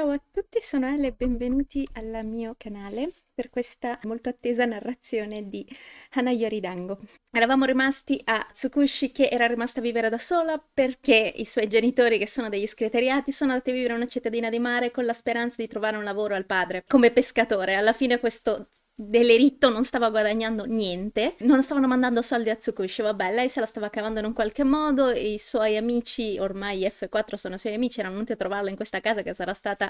Ciao a tutti, sono Ale e benvenuti al mio canale per questa molto attesa narrazione di Hanayori Dango. Eravamo rimasti a Tsukushi che era rimasta a vivere da sola perché i suoi genitori, che sono degli scriteriati, sono andati a vivere in una cittadina di mare con la speranza di trovare un lavoro al padre come pescatore. Alla fine questo dell'Eritto non stava guadagnando niente, non stavano mandando soldi a Tsukushi, vabbè, lei se la stava cavando in un qualche modo i suoi amici, ormai F4 sono suoi amici, erano venuti a trovarla in questa casa che sarà stata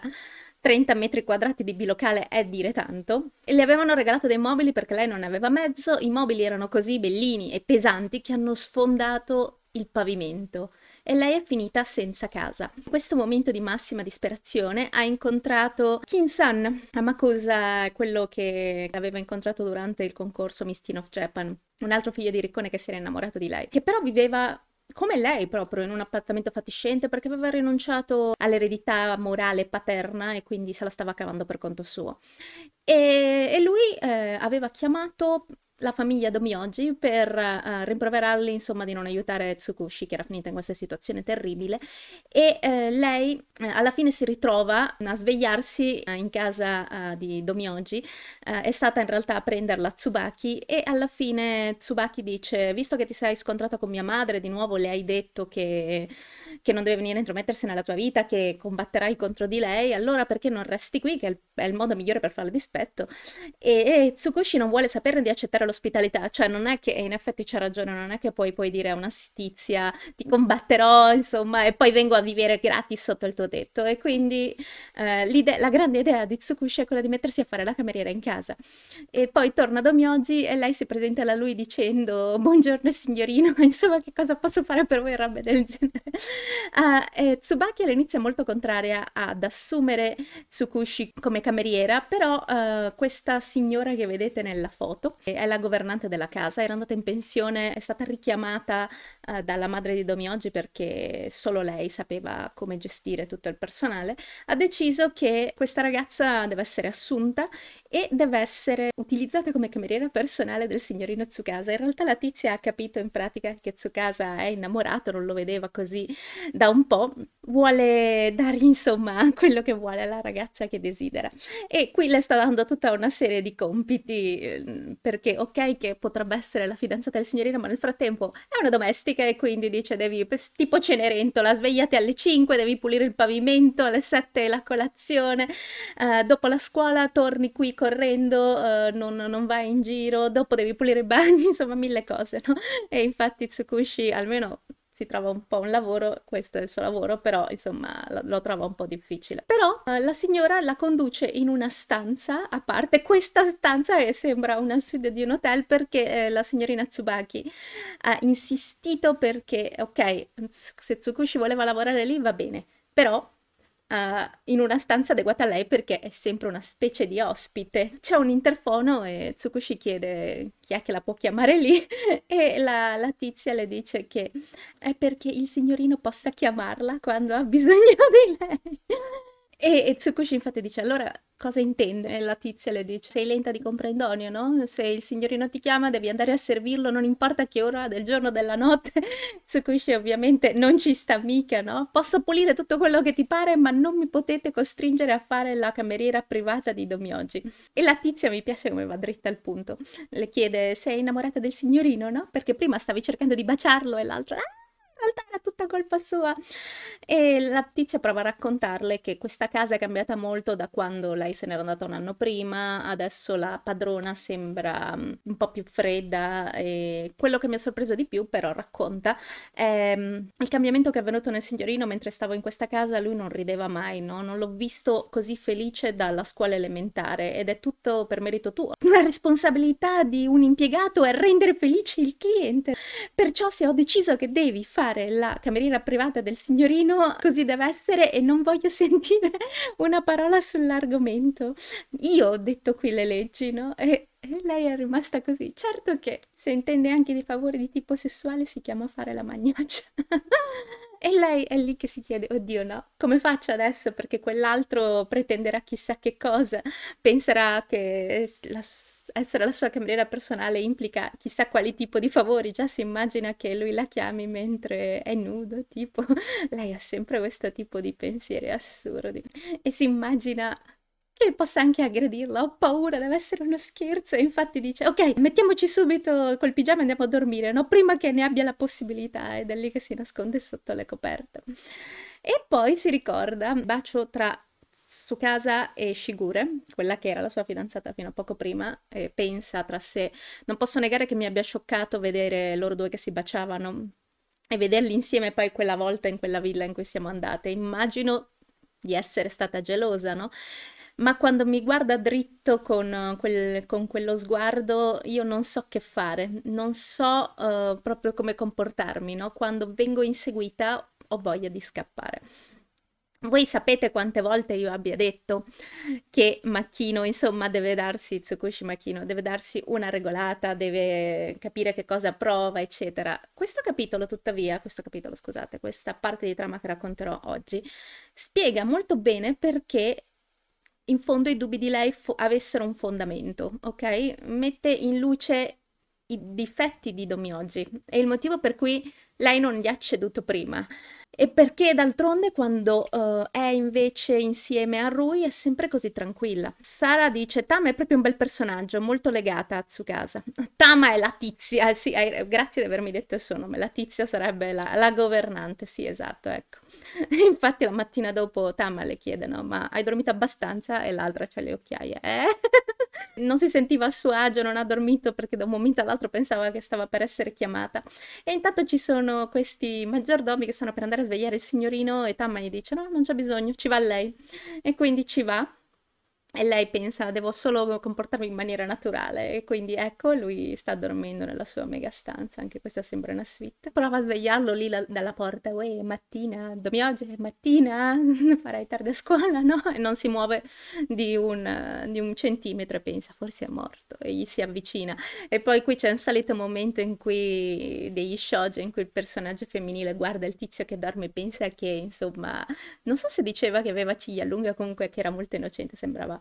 30 metri quadrati di bilocale, è dire tanto, e le avevano regalato dei mobili perché lei non ne aveva mezzo, i mobili erano così bellini e pesanti che hanno sfondato il pavimento e lei è finita senza casa. In questo momento di massima disperazione ha incontrato Kin San, Amakusa, quello che aveva incontrato durante il concorso Miss Teen of Japan, un altro figlio di Riccone che si era innamorato di lei, che però viveva come lei proprio in un appartamento fatiscente perché aveva rinunciato all'eredità morale paterna e quindi se la stava cavando per conto suo. E, e lui eh, aveva chiamato la famiglia Domioji per uh, rimproverarli insomma di non aiutare Tsukushi che era finita in questa situazione terribile e eh, lei eh, alla fine si ritrova a svegliarsi eh, in casa eh, di Domyoji eh, è stata in realtà a prenderla Tsubaki e alla fine Tsubaki dice visto che ti sei scontrata con mia madre di nuovo le hai detto che, che non deve venire a intromettersi nella tua vita che combatterai contro di lei allora perché non resti qui che è il, è il modo migliore per farle dispetto e, e Tsukushi non vuole saperne di accettare l'ospitalità, cioè non è che, in effetti c'è ragione, non è che poi puoi dire a una stizia ti combatterò, insomma, e poi vengo a vivere gratis sotto il tuo tetto. E quindi eh, la grande idea di Tsukushi è quella di mettersi a fare la cameriera in casa. E poi torna da Myoji e lei si presenta a lui dicendo buongiorno signorino, insomma che cosa posso fare per voi, roba del genere. Uh, Tsubaki all'inizio è molto contraria ad assumere Tsukushi come cameriera, però uh, questa signora che vedete nella foto è la governante della casa era andata in pensione, è stata richiamata uh, dalla madre di Domi oggi perché solo lei sapeva come gestire tutto il personale, ha deciso che questa ragazza deve essere assunta e deve essere utilizzata come cameriera personale del signorino Tsukasa. In realtà la tizia ha capito in pratica che Tsukasa è innamorato, non lo vedeva così da un po', vuole dargli insomma quello che vuole alla ragazza che desidera. E qui le sta dando tutta una serie di compiti mm, perché ho ok che potrebbe essere la fidanzata del signorino, ma nel frattempo è una domestica e quindi dice devi, tipo Cenerentola, svegliate alle 5, devi pulire il pavimento, alle 7 la colazione, eh, dopo la scuola torni qui correndo, eh, non, non, vai in giro, dopo devi pulire i bagni, insomma mille cose, no? E infatti Tsukushi, almeno si trova un po' un lavoro, questo è il suo lavoro, però insomma lo, lo trova un po' difficile. Però eh, la signora la conduce in una stanza a parte, questa stanza che sembra una suite di un hotel perché eh, la signorina Tsubaki ha insistito perché, ok, se Tsukushi voleva lavorare lì va bene, però uh, in una stanza adeguata a lei perché è sempre una specie di ospite. C'è un interfono e Tsukushi chiede chi è che la può chiamare lì e la, la tizia le dice che è perché il signorino possa chiamarla quando ha bisogno di lei. E, e Tsukushi infatti dice, allora cosa intende? E la tizia le dice, sei lenta di comprendonio, no? Se il signorino ti chiama devi andare a servirlo, non importa che ora del giorno o della notte. Tsukushi ovviamente non ci sta mica, no? Posso pulire tutto quello che ti pare, ma non mi potete costringere a fare la cameriera privata di Domyoji. E la tizia mi piace come va dritta al punto. Le chiede, sei innamorata del signorino, no? Perché prima stavi cercando di baciarlo e l'altro, ah! realtà era tutta colpa sua. E la tizia prova a raccontarle che questa casa è cambiata molto da quando lei se n'era andata un anno prima, adesso la padrona sembra mm, un po' più fredda e quello che mi ha sorpreso di più però racconta è mm, il cambiamento che è avvenuto nel signorino mentre stavo in questa casa, lui non rideva mai, no? Non l'ho visto così felice dalla scuola elementare ed è tutto per merito tuo. Una responsabilità di un impiegato è rendere felice il cliente, perciò se ho deciso che devi fare fare la camerina privata del signorino, così deve essere e non voglio sentire una parola sull'argomento. Io ho detto qui le leggi, no? E, e lei è rimasta così. Certo che se intende anche di favore di tipo sessuale si chiama fare la magnaccia. E lei è lì che si chiede, oddio no, come faccio adesso perché quell'altro pretenderà chissà che cosa, penserà che la, essere la sua cameriera personale implica chissà quali tipo di favori, già si immagina che lui la chiami mentre è nudo, tipo, lei ha sempre questo tipo di pensieri assurdi e si immagina che possa anche aggredirla. Ho paura, deve essere uno scherzo. E infatti dice: Ok, mettiamoci subito col pigiama e andiamo a dormire, no? Prima che ne abbia la possibilità. Ed è lì che si nasconde sotto le coperte. E poi si ricorda, bacio tra Tsukasa e Shigure, quella che era la sua fidanzata fino a poco prima, e pensa tra sé: Non posso negare che mi abbia scioccato vedere loro due che si baciavano. E vederli insieme poi quella volta in quella villa in cui siamo andate. Immagino di essere stata gelosa, no? ma quando mi guarda dritto con, eh, quel, con quello sguardo io non so che fare, non so uh, proprio come comportarmi, no? Quando vengo inseguita ho voglia di scappare. Voi sapete quante volte io abbia detto che Macchino, insomma, deve darsi, Tsukushi Macchino, deve darsi una regolata, deve capire che cosa prova, eccetera. Questo capitolo, tuttavia, questo capitolo, scusate, questa parte di trama che racconterò oggi, spiega molto bene perché in fondo i dubbi di lei fo- avessero un fondamento, ok? Mette in luce i difetti di Domioggi e il motivo per cui lei non gli ha ceduto prima. E perché d'altronde quando uh, è invece insieme a Rui è sempre così tranquilla. Sara dice Tama è proprio un bel personaggio, molto legata a Tsukasa. Tama è la tizia, eh, sì, hai, grazie di avermi detto il suo nome, la tizia sarebbe la, la governante, sì esatto, ecco. Infatti la mattina dopo Tama le chiede no, ma hai dormito abbastanza? E l'altra c'ha le occhiaie, eh? non si sentiva a suo agio, non ha dormito perché da un momento all'altro pensava che stava per essere chiamata. E intanto ci sono questi maggiordomi che stanno per andare andare a svegliare il signorino e Tamma gli dice no, non c'è bisogno, ci va lei. E quindi ci va e lei pensa, devo solo comportarmi in maniera naturale. E quindi ecco, lui sta dormendo nella sua mega stanza, anche questa sembra una suite. Prova a svegliarlo lì la, dalla porta, uè, mattina, dormi oggi, è eh, mattina, farai tardi a scuola, no? E non si muove di un, di un centimetro e pensa, forse è morto. E gli si avvicina. E poi qui c'è un solito momento in cui, degli shoujo, in cui il personaggio femminile guarda il tizio che dorme e pensa che, insomma, non so se diceva che aveva ciglia lunga, comunque che era molto innocente, sembrava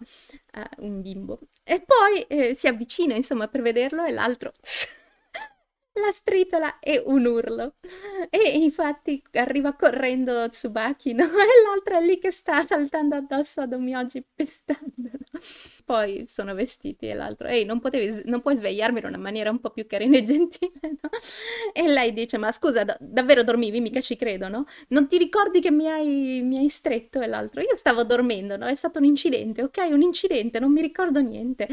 uh, un bimbo. E poi eh, si avvicina, insomma, per vederlo e l'altro la stritola e un urlo. E infatti arriva correndo Tsubaki, no? E l'altra è lì che sta saltando addosso a Domioji pestandolo. Poi sono vestiti e l'altro, ehi, non, potevi, non puoi svegliarmi in una maniera un po' più carina e gentile, no? E lei dice, ma scusa, da- davvero dormivi? Mica ci credo, no? Non ti ricordi che mi hai, mi hai stretto? E l'altro, io stavo dormendo, no? È stato un incidente, ok? Un incidente, non mi ricordo niente.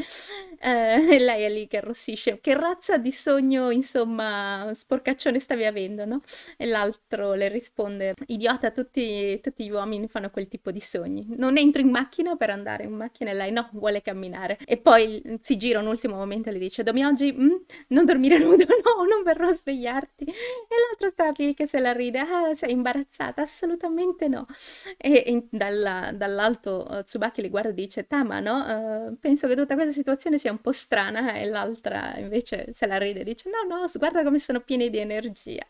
Eh, e lei è lì che arrossisce. Che razza di sogno, insomma ma sporcaccione stavi avendo, no? E l'altro le risponde, idiota, tutti, tutti, gli uomini fanno quel tipo di sogni. Non entro in macchina per andare in macchina e lei no, vuole camminare. E poi si gira un ultimo momento e le dice, Domi oggi mh, mm, non dormire nudo, no, non verrò a svegliarti. E l'altro sta lì che se la ride, ah, sei imbarazzata, assolutamente no. E, e dalla, dall'alto eh, Tsubaki le guarda e dice, Tama, no? Uh, penso che tutta questa situazione sia un po' strana. E l'altra invece se la ride e dice, no, no, guarda come sono piene di energia.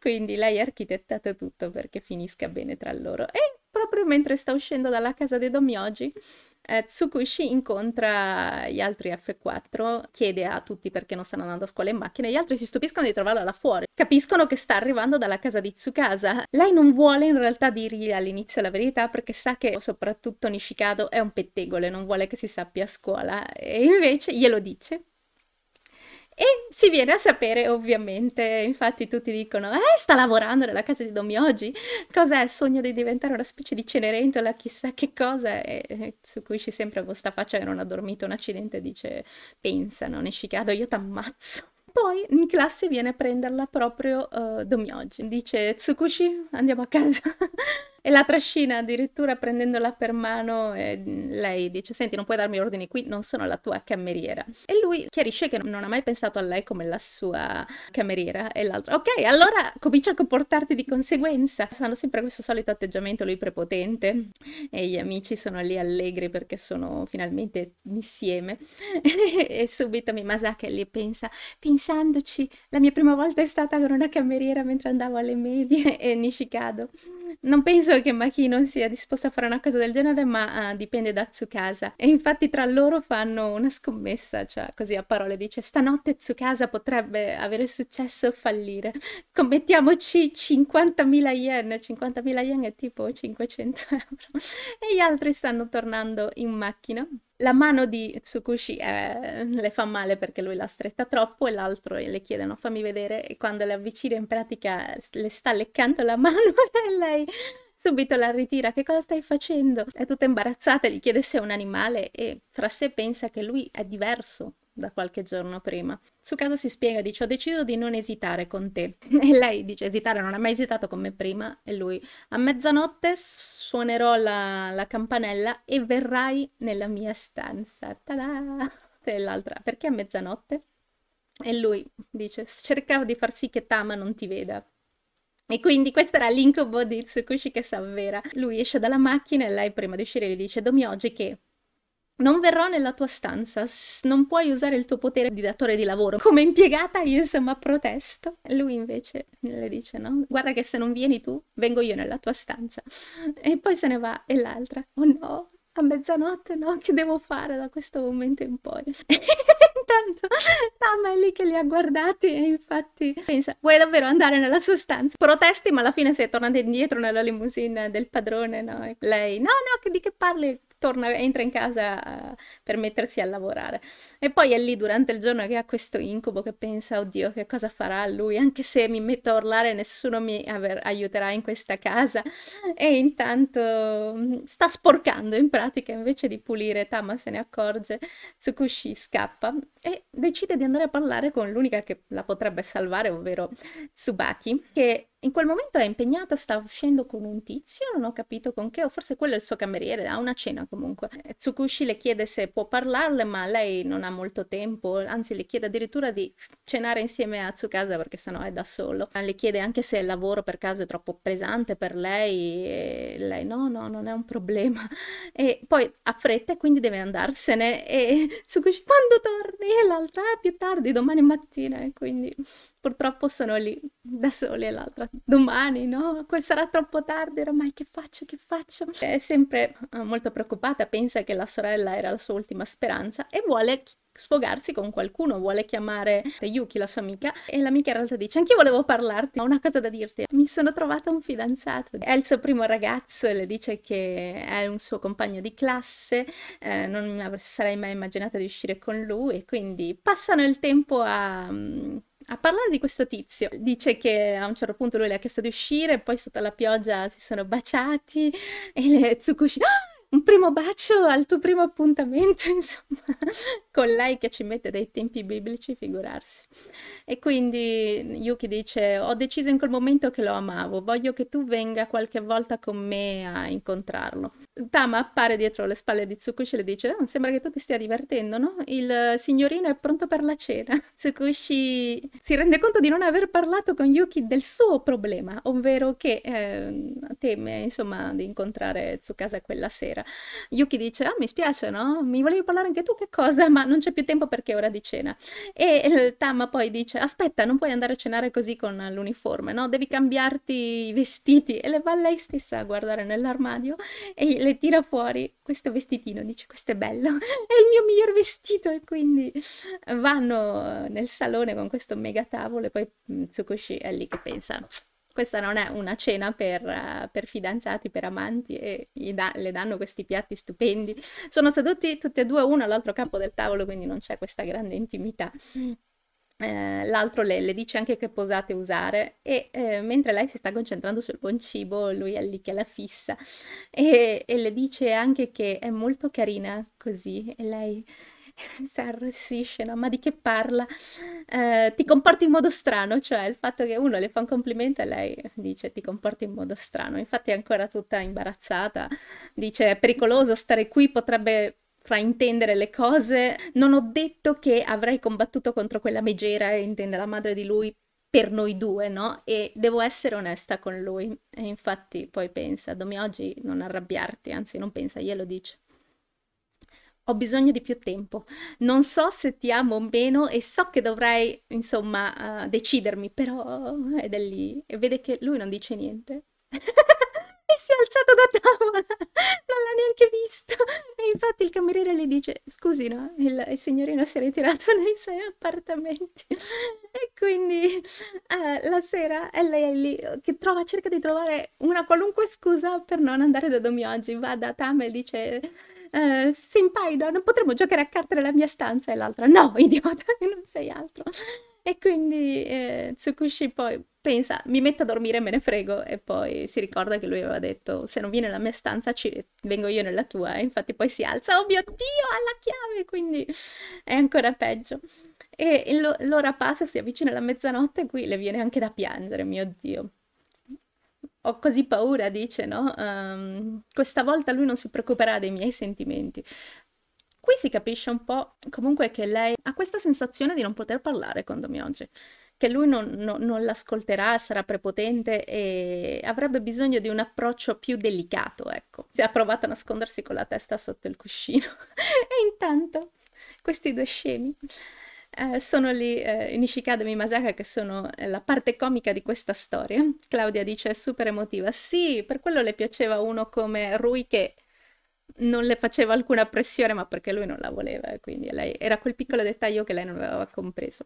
Quindi lei ha architettato tutto perché finisca bene tra loro. E proprio mentre sta uscendo dalla casa dei Domyoji, eh, Tsukushi incontra gli altri F4, chiede a tutti perché non stanno andando a scuola in macchina, e gli altri si stupiscono di trovarla là fuori. Capiscono che sta arrivando dalla casa di Tsukasa. Lei non vuole in realtà dirgli all'inizio la verità perché sa che soprattutto Nishikado è un pettegole, non vuole che si sappia a scuola, e invece glielo dice e si viene a sapere ovviamente, infatti tutti dicono, eh sta lavorando nella casa di Domi oggi, cos'è il sogno di diventare una specie di Cenerentola, chissà che cosa, e, e, su cui ci sembra vostra faccia che non ha dormito un accidente, dice, pensa, non esci cado, io t'ammazzo poi in classe viene a prenderla proprio uh, eh, Domioggi. Dice Tsukushi, andiamo a casa e la trascina addirittura prendendola per mano e eh, lei dice senti non puoi darmi ordini qui, non sono la tua cameriera. E lui chiarisce che non ha mai pensato a lei come la sua cameriera e l'altro ok allora comincia a comportarti di conseguenza. Hanno sempre questo solito atteggiamento lui prepotente e gli amici sono lì allegri perché sono finalmente insieme e subito mi Mimasake lì pensa pensandoci la mia prima volta è stata con una cameriera mentre andavo alle medie e Nishikado non penso credo che Maki non sia disposta a fare una cosa del genere, ma uh, dipende da Tsukasa. E infatti tra loro fanno una scommessa, cioè così a parole dice stanotte Tsukasa potrebbe avere successo o fallire. Commettiamoci 50.000 yen, 50.000 yen è tipo 500 euro. E gli altri stanno tornando in macchina. La mano di Tsukushi eh, le fa male perché lui l'ha stretta troppo e l'altro le chiedono fammi vedere e quando le avvicina in pratica le sta leccando la mano e lei Subito la ritira, che cosa stai facendo? È tutta imbarazzata, gli chiede se è un animale e fra sé pensa che lui è diverso da qualche giorno prima. Su Tsukasa si spiega, dice ho deciso di non esitare con te e lei dice esitare non ha mai esitato con me prima e lui a mezzanotte suonerò la, la campanella e verrai nella mia stanza. Ta-da! E l'altra perché a mezzanotte? E lui dice cercavo di far sì che Tama non ti veda e quindi questo era l'incubo di Tsukushi che si avvera. Lui esce dalla macchina e lei prima di uscire gli dice Domi oggi che non verrò nella tua stanza, non puoi usare il tuo potere di datore di lavoro. Come impiegata io insomma protesto. Lui invece le dice no, guarda che se non vieni tu, vengo io nella tua stanza. E poi se ne va e l'altra, oh no, a mezzanotte no, che devo fare da questo momento in poi? tanto Tama è lì che li ha guardati e infatti pensa, vuoi davvero andare nella sua stanza? Protesti ma alla fine sei tornata indietro nella limousine del padrone, no? E lei, no, no, di che parli? torna, entra in casa eh, per mettersi a lavorare. E poi è lì durante il giorno che ha questo incubo che pensa, oddio, che cosa farà lui, anche se mi metto a urlare nessuno mi aiuterà in questa casa. E intanto mm, sta sporcando in pratica, invece di pulire, Tama se ne accorge, Tsukushi scappa e decide di andare a parlare con l'unica che la potrebbe salvare, ovvero Tsubaki, che in quel momento è impegnata, sta uscendo con un tizio, non ho capito con che, o forse quello è il suo cameriere, ha una cena comunque. Eh, Tsukushi le chiede se può parlarle, ma lei non ha molto tempo, anzi le chiede addirittura di cenare insieme a Tsukasa perché sennò è da solo. Le chiede anche se il lavoro per caso è troppo pesante per lei e lei no, no, non è un problema. E poi ha fretta e quindi deve andarsene e Tsukushi quando torni? E l'altra più tardi, domani mattina e quindi purtroppo sono lì da sole l'altra domani no sarà troppo tardi ormai che faccio che faccio è sempre eh, molto preoccupata pensa che la sorella era la sua ultima speranza e vuole sfogarsi con qualcuno, vuole chiamare Yuki, la sua amica, e l'amica in realtà dice anch'io volevo parlarti, ho una cosa da dirti, mi sono trovata un fidanzato, è il suo primo ragazzo e le dice che è un suo compagno di classe, eh, non sarei mai immaginata di uscire con lui e quindi passano il tempo a mm, a parlare di questo tizio. Dice che a un certo punto lui le ha chiesto di uscire, poi sotto la pioggia si sono baciati e le Tsukushi... Ah! un primo bacio al tuo primo appuntamento, insomma, con lei che ci mette dei tempi biblici, figurarsi. E quindi Yuki dice, ho deciso in quel momento che lo amavo, voglio che tu venga qualche volta con me a incontrarlo. Tama appare dietro le spalle di Tsukushi e le dice, oh, sembra che tu ti stia divertendo, no? Il signorino è pronto per la cena. Tsukushi si rende conto di non aver parlato con Yuki del suo problema, ovvero che eh, teme, insomma, di incontrare Tsukasa quella sera sera. Yuki dice, ah mi spiace no? Mi volevi parlare anche tu che cosa? Ma non c'è più tempo perché è ora di cena. E Tama poi dice, aspetta non puoi andare a cenare così con l'uniforme no? Devi cambiarti i vestiti. E le va lei stessa a guardare nell'armadio e le tira fuori questo vestitino, dice questo è bello, è il mio miglior vestito e quindi vanno nel salone con questo mega tavolo e poi mm, Tsukushi è lì che pensa questa non è una cena per, eh, per fidanzati, per amanti e da, le danno questi piatti stupendi. Sono seduti tutti e due uno all'altro capo del tavolo, quindi non c'è questa grande intimità. Mm. Eh, l'altro le, le, dice anche che posate usare e eh, mentre lei si sta concentrando sul buon cibo, lui è lì che la fissa e, e le dice anche che è molto carina così e lei si arrossisce, no? Ma di che parla? Eh, ti comporti in modo strano, cioè il fatto che uno le fa un complimento e lei dice ti comporti in modo strano. Infatti è ancora tutta imbarazzata, dice è pericoloso stare qui, potrebbe fraintendere le cose. Non ho detto che avrei combattuto contro quella megera, intende la madre di lui, per noi due, no? E devo essere onesta con lui. E infatti poi pensa, Domi oggi non arrabbiarti, anzi non pensa, glielo dice ho bisogno di più tempo, non so se ti amo o meno e so che dovrei, insomma, uh, decidermi, però eh, è da lì e vede che lui non dice niente. e si è alzato da tavola, non l'ha neanche visto. E infatti il cameriere le dice, scusi, no, il, il signorino si è ritirato nei suoi appartamenti. e quindi uh, la sera è lei lì che trova, cerca di trovare una qualunque scusa per non andare da domi oggi. Va da Tama e dice eh, senpai, non potremmo giocare a carte nella mia stanza? E l'altra, no, idiota, non sei altro. E quindi eh, Tsukushi poi pensa, mi metto a dormire e me ne frego, e poi si ricorda che lui aveva detto, se non viene nella mia stanza ci... vengo io nella tua, e infatti poi si alza, oh mio Dio, ha la chiave, quindi è ancora peggio. E l'ora passa, si avvicina la mezzanotte, e qui le viene anche da piangere, mio Dio. Ho così paura, dice, no? Um, questa volta lui non si preoccuperà dei miei sentimenti. Qui si capisce un po' comunque che lei ha questa sensazione di non poter parlare con Domioge, che lui non, no, non l'ascolterà, sarà prepotente e avrebbe bisogno di un approccio più delicato, ecco. Si è provato a nascondersi con la testa sotto il cuscino. e intanto questi due scemi eh, sono lì eh, e Masaka che sono eh, la parte comica di questa storia. Claudia dice super emotiva. Sì, per quello le piaceva uno come Rui che non le faceva alcuna pressione, ma perché lui non la voleva, quindi lei, era quel piccolo dettaglio che lei non aveva compreso.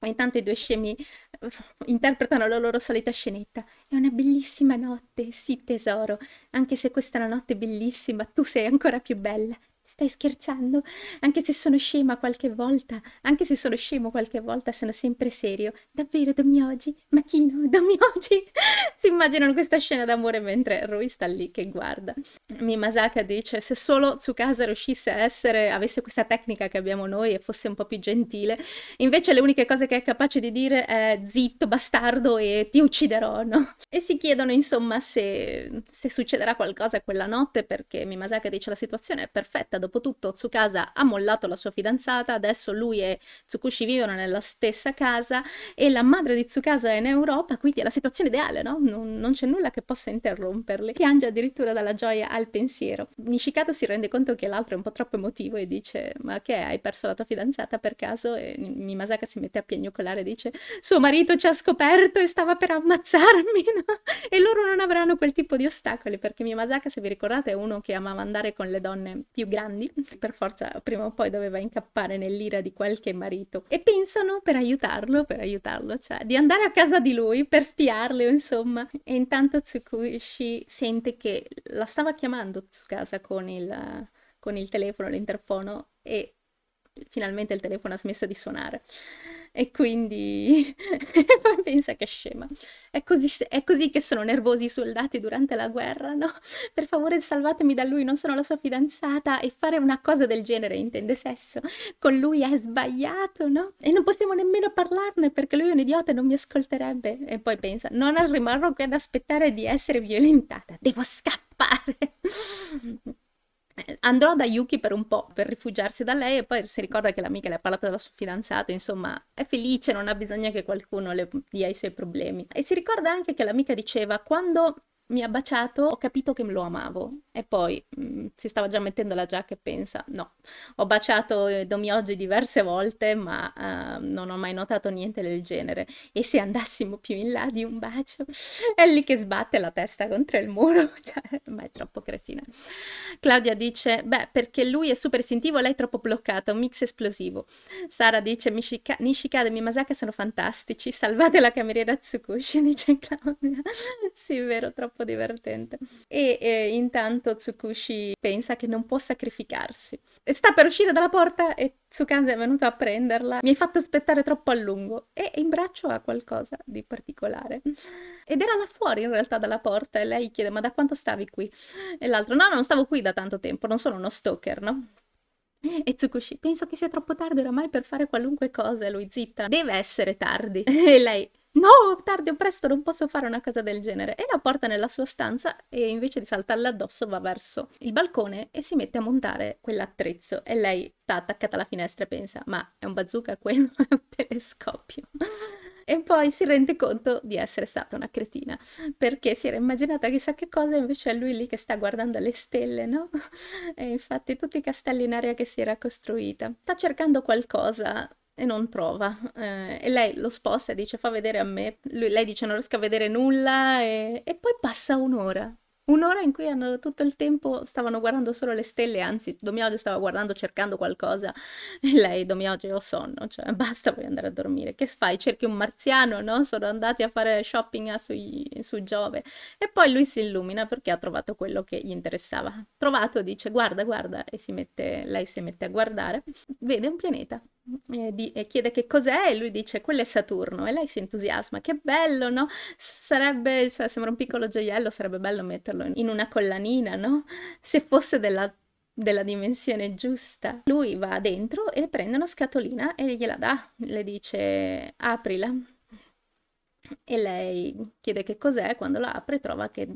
Ma intanto i due scemi eh, interpretano la loro solita scenetta. È una bellissima notte, sì tesoro, anche se questa è una notte bellissima, tu sei ancora più bella stai scherzando? Anche se sono scema qualche volta, anche se sono scemo qualche volta, sono sempre serio. Davvero, dammi oggi? Ma Kino, dammi oggi? si immaginano questa scena d'amore mentre Rui sta lì che guarda. Mimasaka dice, se solo Tsukasa riuscisse a essere, avesse questa tecnica che abbiamo noi e fosse un po' più gentile, invece le uniche cose che è capace di dire è zitto, bastardo e ti ucciderò, no? E si chiedono insomma se, se succederà qualcosa quella notte perché Mimasaka dice la situazione è perfetta, Dopotutto Tsukasa ha mollato la sua fidanzata, adesso lui e Tsukushi vivono nella stessa casa e la madre di Tsukasa è in Europa, quindi è la situazione ideale, no? Non, non c'è nulla che possa interromperle. Piange addirittura dalla gioia al pensiero. Nishikato si rende conto che l'altro è un po' troppo emotivo e dice ma che hai perso la tua fidanzata per caso? E Mimasaka si mette a piagnucolare e dice suo marito ci ha scoperto e stava per ammazzarmi, no? E loro non avranno quel tipo di ostacoli perché Mimasaka, se vi ricordate, è uno che amava andare con le donne più grandi grandi, per forza prima o poi doveva incappare nell'ira di qualche marito, e pensano per aiutarlo, per aiutarlo, cioè di andare a casa di lui per spiarle, insomma. E intanto Tsukushi sente che la stava chiamando Tsukasa con il, con il telefono, l'interfono, e finalmente il telefono ha smesso di suonare e quindi poi pensa che scema. È così, è così, che sono nervosi i soldati durante la guerra, no? Per favore salvatemi da lui, non sono la sua fidanzata e fare una cosa del genere, intende sesso, con lui è sbagliato, no? E non possiamo nemmeno parlarne perché lui è un idiota e non mi ascolterebbe. E poi pensa, non rimarrò qui ad aspettare di essere violentata, devo scappare. Eh, andrò da Yuki per un po' per rifugiarsi da lei e poi si ricorda che l'amica le ha parlato della sua fidanzata, insomma è felice, non ha bisogno che qualcuno le dia i suoi problemi. E si ricorda anche che l'amica diceva quando mi ha baciato ho capito che lo amavo e poi mh, mm, si stava già mettendo la giacca e pensa, no, ho baciato eh, Domi oggi diverse volte, ma uh, non ho mai notato niente del genere. E se andassimo più in là di un bacio, è lì che sbatte la testa contro il muro, cioè, ma è troppo cretina. Claudia dice, beh, perché lui è super istintivo, lei è troppo bloccata, un mix esplosivo. Sara dice, Mishika, Nishikade e Mimasaka sono fantastici, salvate la cameriera Tsukushi, dice Claudia. sì, vero, troppo divertente. E eh, intanto momento Tsukushi pensa che non può sacrificarsi. E Sta per uscire dalla porta e Tsukasa è venuto a prenderla. Mi hai fatto aspettare troppo a lungo e in braccio ha qualcosa di particolare. Ed era là fuori in realtà dalla porta e lei chiede ma da quanto stavi qui? E l'altro no, non stavo qui da tanto tempo, non sono uno stalker, no? E Tsukushi, penso che sia troppo tardi oramai per fare qualunque cosa. E lui zitta, deve essere tardi. E lei, no, tardi o presto non posso fare una cosa del genere. E la porta nella sua stanza e invece di saltarle addosso va verso il balcone e si mette a montare quell'attrezzo. E lei sta attaccata alla finestra e pensa, ma è un bazooka quello? È un telescopio. e poi si rende conto di essere stata una cretina perché si era immaginata chissà che cosa invece è lui lì che sta guardando le stelle no? e infatti tutti i castelli in aria che si era costruita sta cercando qualcosa e non trova. Eh, e lei lo sposta e dice fa vedere a me, Lui, lei dice non riesco a vedere nulla e, e poi passa un'ora. Un'ora in cui hanno tutto il tempo stavano guardando solo le stelle, anzi Domioge stava guardando cercando qualcosa e lei Domioge ho sonno, cioè basta vuoi andare a dormire. Che fai? Cerchi un marziano, no? Sono andati a fare shopping ah, sui, su Giove e poi lui si illumina perché ha trovato quello che gli interessava. Trovato dice guarda guarda e si mette, lei si mette a guardare, vede un pianeta e, di- e chiede che cos'è e lui dice quello è Saturno e lei si entusiasma, che bello, no? Sarebbe, cioè, sembra un piccolo gioiello, sarebbe bello metterlo in una collanina, no? Se fosse della della dimensione giusta. Lui va dentro e prende una scatolina e gliela dà, le dice aprila. E lei chiede che cos'è, quando la apre trova che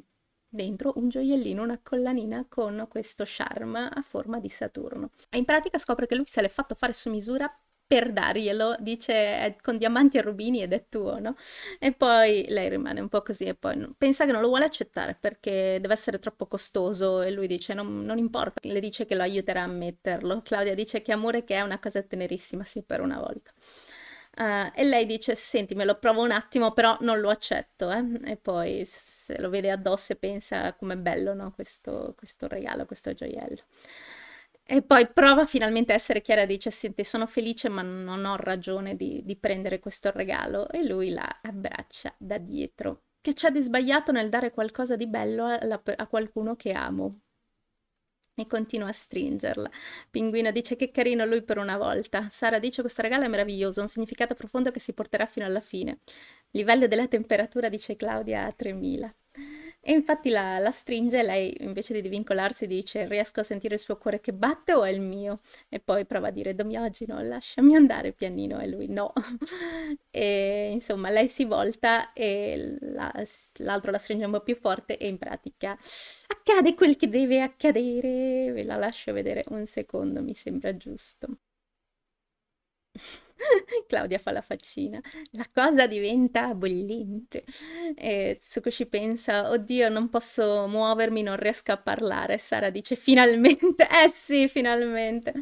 dentro un gioiellino, una collanina con questo charm a forma di Saturno. E in pratica scopre che lui se l'è fatto fare su misura per darglielo, dice con diamanti e rubini ed è tuo, no? E poi lei rimane un po' così e poi pensa che non lo vuole accettare perché deve essere troppo costoso e lui dice non, non importa, le dice che lo aiuterà a metterlo. Claudia dice che amore che è una cosa tenerissima, sì, per una volta. Uh, e lei dice senti me lo provo un attimo però non lo accetto, eh? E poi se lo vede addosso e pensa com'è bello no? questo, questo regalo, questo gioiello. E poi prova finalmente a essere chiara, dice, senti, sono felice ma non ho ragione di, di prendere questo regalo. E lui la abbraccia da dietro. Che c'è di sbagliato nel dare qualcosa di bello a, a qualcuno che amo? e continua a stringerla. Pinguino dice che carino lui per una volta. Sara dice questo regalo è meraviglioso, ha un significato profondo che si porterà fino alla fine. Livello della temperatura dice Claudia a 3000. E infatti la, la stringe e lei invece di divincolarsi dice riesco a sentire il suo cuore che batte o è il mio? E poi prova a dire Damiogino lasciami andare pianino e lui no. e insomma lei si volta e l'altro la, la stringe un po' più forte e in pratica accade quel che deve accadere. Ve la lascio vedere un secondo, mi sembra giusto. Claudia fa la faccina. La cosa diventa bollente. E Tsukushi pensa, oddio, non posso muovermi, non riesco a parlare. Sara dice, finalmente, eh sì, finalmente.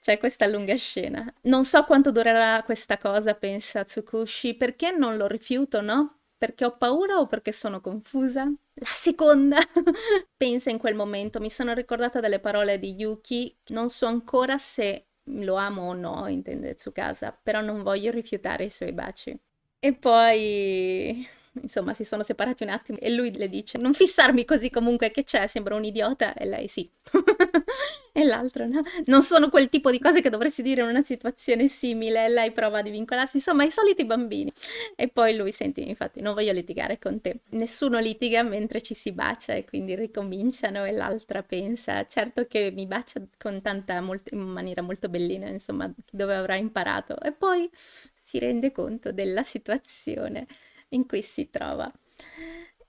C'è questa lunga scena. Non so quanto durerà questa cosa, pensa Tsukushi, perché non lo rifiuto, no? Perché ho paura o perché sono confusa? La seconda, pensa in quel momento, mi sono ricordata delle parole di Yuki, non so ancora se lo amo o no, intende Tsukasa, però non voglio rifiutare i suoi baci. E poi insomma si sono separati un attimo e lui le dice non fissarmi così comunque che c'è, sembra un idiota e lei sì. e l'altro no, non sono quel tipo di cose che dovresti dire in una situazione simile e lei prova a divincolarsi, insomma i soliti bambini. E poi lui senti infatti non voglio litigare con te, nessuno litiga mentre ci si bacia e quindi ricominciano e l'altra pensa certo che mi bacia con tanta molt- in maniera molto bellina insomma dove avrà imparato e poi si rende conto della situazione in cui si trova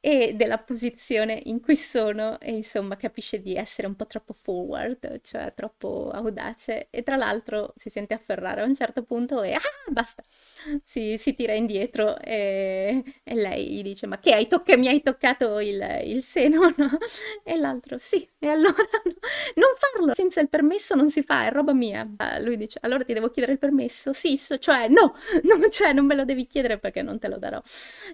e della posizione in cui sono e insomma capisce di essere un po' troppo forward, cioè troppo audace e tra l'altro si sente afferrare a un certo punto e ah basta, si, si tira indietro e, e, lei gli dice ma che hai tocca- mi hai toccato il, il seno no? E l'altro sì e allora no, non farlo senza il permesso non si fa, è roba mia. Ah, lui dice allora ti devo chiedere il permesso? Sì, so, cioè no, non, cioè, non me lo devi chiedere perché non te lo darò.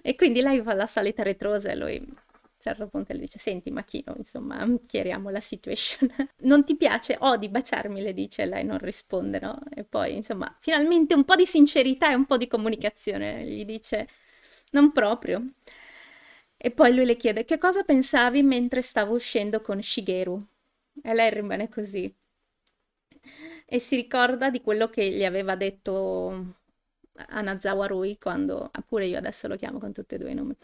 E quindi lei fa la salita retrosa lui a un certo punto le dice senti Machino insomma chiariamo la situation non ti piace odi baciarmi le dice e lei non risponde no e poi insomma finalmente un po' di sincerità e un po' di comunicazione gli dice non proprio e poi lui le chiede che cosa pensavi mentre stavo uscendo con Shigeru e lei rimane così e si ricorda di quello che gli aveva detto Anazawa Rui quando, ah, pure io adesso lo chiamo con tutti e due i nomi,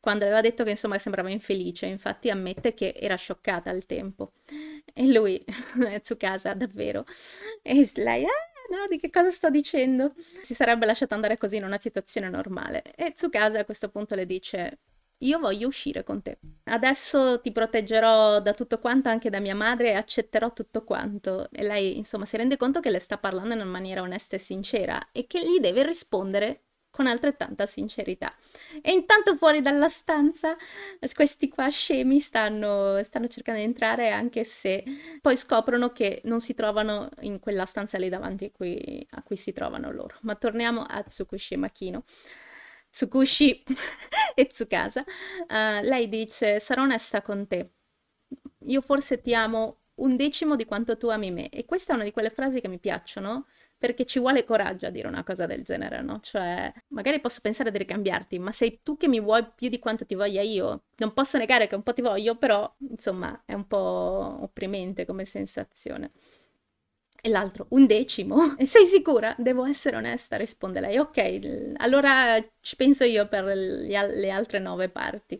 quando aveva detto che insomma sembrava infelice, infatti ammette che era scioccata al tempo. E lui, Tsukasa, davvero. E lei, ah, no, di che cosa sto dicendo? Si sarebbe lasciata andare così in una situazione normale. E Tsukasa a questo punto le dice, io voglio uscire con te. Adesso ti proteggerò da tutto quanto, anche da mia madre, e accetterò tutto quanto. E lei, insomma, si rende conto che le sta parlando in una maniera onesta e sincera e che gli deve rispondere con altrettanta sincerità. E intanto fuori dalla stanza questi qua scemi stanno, stanno, cercando di entrare anche se poi scoprono che non si trovano in quella stanza lì davanti a cui, a cui si trovano loro. Ma torniamo a Tsukushima Kino. Tsukushi e Tsukasa, uh, lei dice sarò onesta con te, io forse ti amo un decimo di quanto tu ami me e questa è una di quelle frasi che mi piacciono perché ci vuole coraggio a dire una cosa del genere, no? Cioè, magari posso pensare di ricambiarti, ma sei tu che mi vuoi più di quanto ti voglia io. Non posso negare che un po' ti voglio, però, insomma, è un po' opprimente come sensazione. E l'altro, un decimo? Sei sicura? Devo essere onesta, risponde lei. Ok, allora ci penso io per le altre nove parti.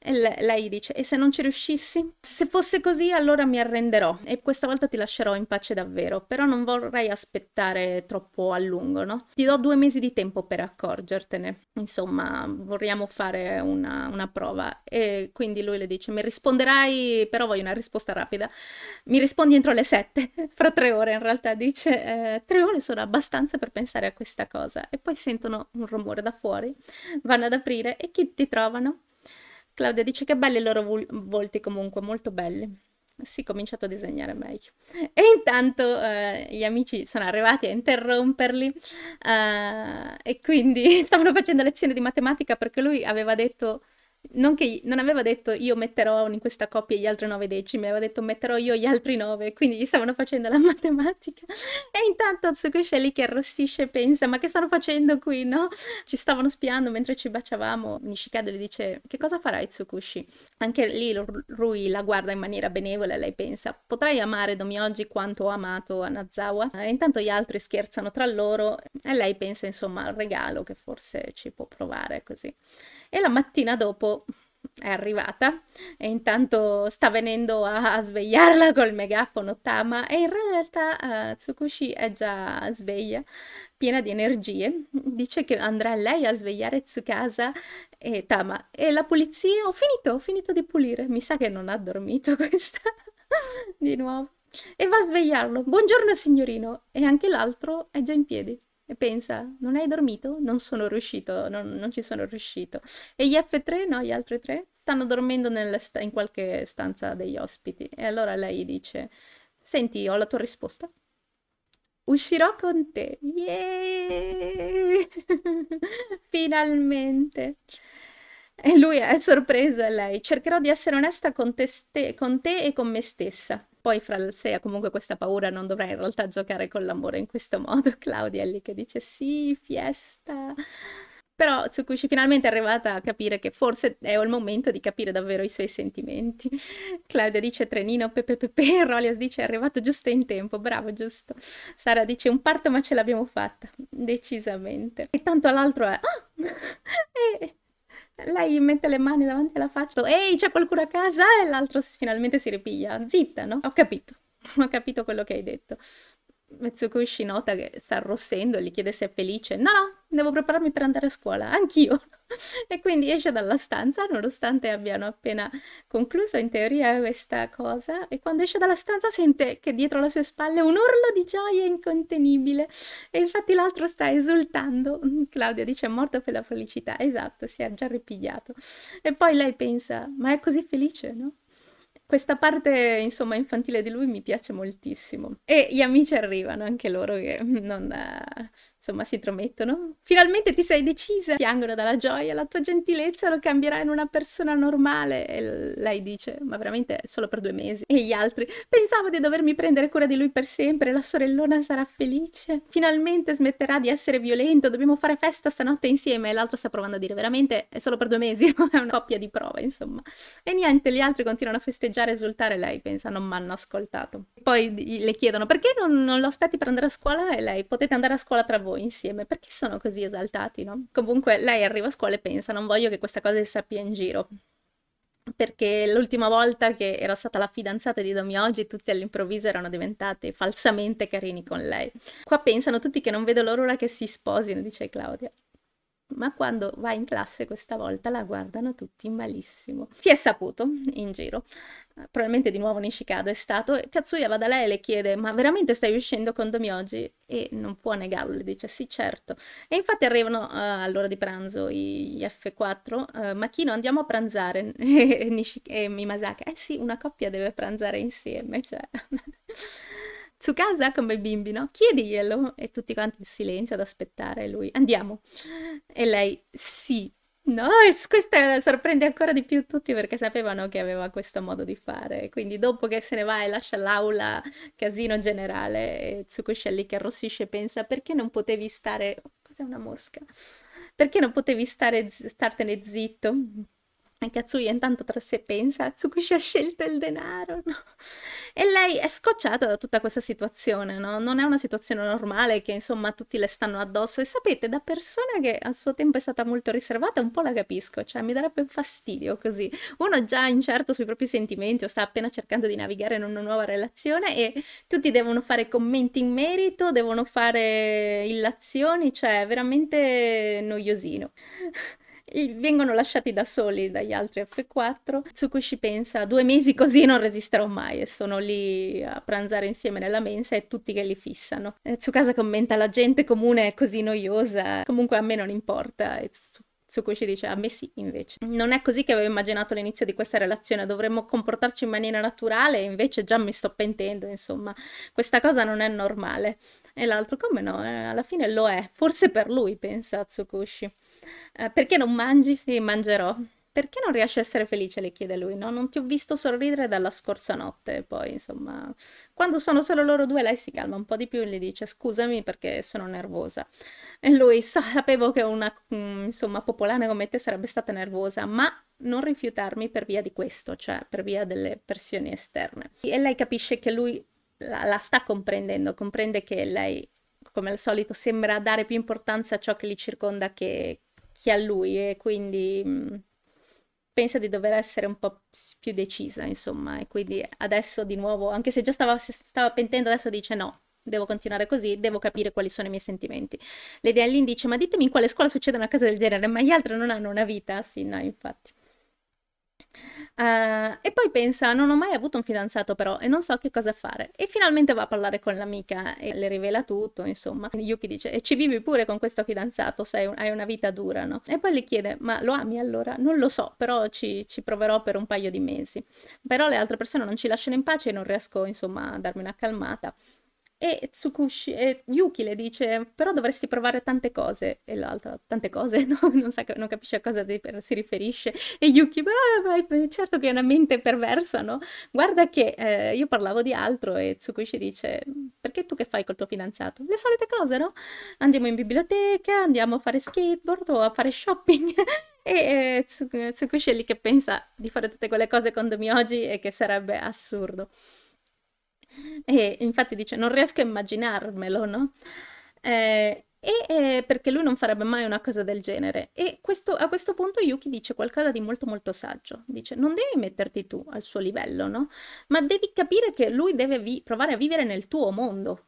E lei dice, e se non ci riuscissi? Se fosse così allora mi arrenderò e questa volta ti lascerò in pace davvero, però non vorrei aspettare troppo a lungo, no? Ti do due mesi di tempo per accorgertene. Insomma, vorremmo fare una, una prova. E quindi lui le dice, mi risponderai, però voglio una risposta rapida. Mi rispondi entro le sette, fra tre ore in realtà, dice, eh, tre ore sono abbastanza per pensare a questa cosa. E poi sentono un rumore da fuori, vanno ad aprire e chi ti trovano? Claudia dice che belli i loro vol- volti comunque, molto belli. Sì, ho cominciato a disegnare meglio. E intanto eh, gli amici sono arrivati a interromperli eh, e quindi stavano facendo lezione di matematica perché lui aveva detto non, che, non aveva detto io metterò in questa coppia gli altri nove decimi, aveva detto metterò io gli altri nove, quindi gli stavano facendo la matematica. E intanto Tsukushi è lì che arrossisce e pensa ma che stanno facendo qui, no? Ci stavano spiando mentre ci baciavamo. Nishikado le dice che cosa farai Tsukushi? Anche lì lui la guarda in maniera benevola e lei pensa potrai amare Domyoji quanto ho amato Anazawa. E intanto gli altri scherzano tra loro e lei pensa insomma al regalo che forse ci può provare così e la mattina dopo è arrivata e intanto sta venendo a, a svegliarla col megafono Tama e in realtà uh, Tsukushi è già sveglia, piena di energie, dice che andrà lei a svegliare Tsukasa e Tama e la pulizia, ho finito, ho finito di pulire, mi sa che non ha dormito questa di nuovo e va a svegliarlo, buongiorno signorino e anche l'altro è già in piedi. E pensa, non hai dormito? Non sono riuscito, non, non ci sono riuscito. E gli F3, no, gli altri tre, stanno dormendo sta in qualche stanza degli ospiti. E allora lei dice, senti, ho la tua risposta. Uscirò con te. Yeah! Finalmente! E lui è sorpreso e lei, cercherò di essere onesta con te, ste- con te e con me stessa. Poi fra sé ha comunque questa paura, non dovrei in realtà giocare con l'amore in questo modo. Claudia è lì che dice sì, fiesta. Però Tsukushi finalmente è arrivata a capire che forse è il momento di capire davvero i suoi sentimenti. Claudia dice trenino pepepepe, Rolias dice è arrivato giusto in tempo, bravo giusto. Sara dice un parto ma ce l'abbiamo fatta, decisamente. E tanto l'altro è... Ah! e lei mette le mani davanti alla faccia, ehi c'è qualcuno a casa? E l'altro finalmente si ripiglia, zitta, no? Ho capito, ho capito quello che hai detto. Metsukushi nota che sta arrossendo e gli chiede se è felice. No, no, devo prepararmi per andare a scuola, anch'io e quindi esce dalla stanza nonostante abbiano appena concluso in teoria questa cosa e quando esce dalla stanza sente che dietro le sue spalle un urlo di gioia incontenibile e infatti l'altro sta esultando mm, Claudia dice è morto per la felicità esatto si è già ripigliato e poi lei pensa ma è così felice no? questa parte insomma infantile di lui mi piace moltissimo e gli amici arrivano anche loro che non, insomma si tromettono. Finalmente ti sei decisa, piangono dalla gioia, la tua gentilezza lo cambierà in una persona normale. E lei dice, ma veramente solo per due mesi. E gli altri, pensavo di dovermi prendere cura di lui per sempre, la sorellona sarà felice. Finalmente smetterà di essere violento, dobbiamo fare festa stanotte insieme. E l'altro sta provando a dire, veramente è solo per due mesi, è una coppia di prova, insomma. E niente, gli altri continuano a festeggiare, e esultare, lei pensa, non mi hanno ascoltato. Poi le chiedono, perché non, non lo aspetti per andare a scuola? E lei, potete andare a scuola tra voi insieme, perché sono così esaltati, no? Comunque lei arriva a scuola e pensa, non voglio che questa cosa si sappia in giro, perché l'ultima volta che era stata la fidanzata di Domi oggi, tutti all'improvviso erano diventati falsamente carini con lei. Qua pensano tutti che non vedo l'ora che si sposino, dice Claudia ma quando va in classe questa volta la guardano tutti malissimo. Si è saputo in giro, eh, probabilmente di nuovo Nishikado è stato, Katsuya va da lei e le chiede ma veramente stai uscendo con Domyoji? E non può negarlo, le dice sì certo. E infatti arrivano uh, all'ora di pranzo gli F4, uh, eh, Makino andiamo a pranzare e, Nishik- e Mimasaka, eh sì una coppia deve pranzare insieme, cioè... su casa come bimbi, no? Chiediglielo. E tutti quanti in silenzio ad aspettare lui. Andiamo. E lei, sì. No, questa sorprende ancora di più tutti perché sapevano che aveva questo modo di fare. Quindi dopo che se ne va e lascia l'aula, casino generale, e Tsukusha lì che arrossisce e pensa perché non potevi stare... Cos'è una mosca? Perché non potevi stare, startene zitto? E Katsuya intanto tra sé pensa, Tsukushi ha scelto il denaro, no? E lei è scocciata da tutta questa situazione, no? Non è una situazione normale che insomma tutti le stanno addosso e sapete, da persona che al suo tempo è stata molto riservata, un po' la capisco, cioè mi darebbe fastidio così. Uno già incerto sui propri sentimenti o sta appena cercando di navigare in una nuova relazione e tutti devono fare commenti in merito, devono fare illazioni, cioè veramente noiosino vengono lasciati da soli dagli altri F4. Tsukushi pensa due mesi così non resisterò mai e sono lì a pranzare insieme nella mensa e tutti che li fissano. E eh, Tsukasa commenta la gente comune è così noiosa, comunque a me non importa. E Tsukushi dice a me sì invece. Non è così che avevo immaginato l'inizio di questa relazione, dovremmo comportarci in maniera naturale, invece già mi sto pentendo, insomma, questa cosa non è normale. E l'altro come no, eh, alla fine lo è, forse per lui, pensa Tsukushi. Eh, perché non mangi? Sì, mangerò. Perché non riesci a essere felice? le chiede lui. No, non ti ho visto sorridere dalla scorsa notte. Poi, insomma, quando sono solo loro due, lei si calma un po' di più e gli dice: Scusami perché sono nervosa. E lui sapevo che una mm, insomma popolana come te sarebbe stata nervosa, ma non rifiutarmi per via di questo, cioè per via delle pressioni esterne. E lei capisce che lui la, la sta comprendendo, comprende che lei come al solito sembra dare più importanza a ciò che li circonda che, occhi ha lui e quindi mm, pensa di dover essere un po' più decisa, insomma, e quindi adesso di nuovo, anche se già stava, stava pentendo, adesso dice no, devo continuare così, devo capire quali sono i miei sentimenti. Lady Allin dice, ma ditemi in quale scuola succede una cosa del genere, ma gli altri non hanno una vita? Sì, no, infatti. Uh, e poi pensa, non ho mai avuto un fidanzato però e non so che cosa fare. E finalmente va a parlare con l'amica e le rivela tutto, insomma. Yuki dice, e ci vivi pure con questo fidanzato, sei, hai una vita dura, no? E poi le chiede, ma lo ami allora? Non lo so, però ci, ci proverò per un paio di mesi. Però le altre persone non ci lasciano in pace e non riesco, insomma, a darmi una calmata. E, Tsukushi, e Yuki le dice, però dovresti provare tante cose. E l'altra, tante cose, no? non, sa, non, capisce a cosa si riferisce. E Yuki, beh, certo che è una mente perversa, no? Guarda che eh, io parlavo di altro e Tsukushi dice, perché tu che fai col tuo fidanzato? Le solite cose, no? Andiamo in biblioteca, andiamo a fare skateboard o a fare shopping. e eh, Tsukushi è lì che pensa di fare tutte quelle cose con Domioji e che sarebbe assurdo. E infatti dice, non riesco a immaginarmelo, no? Eh, e, eh, perché lui non farebbe mai una cosa del genere. E questo, a questo punto Yuki dice qualcosa di molto molto saggio. Dice, non devi metterti tu al suo livello, no? Ma devi capire che lui deve vi- provare a vivere nel tuo mondo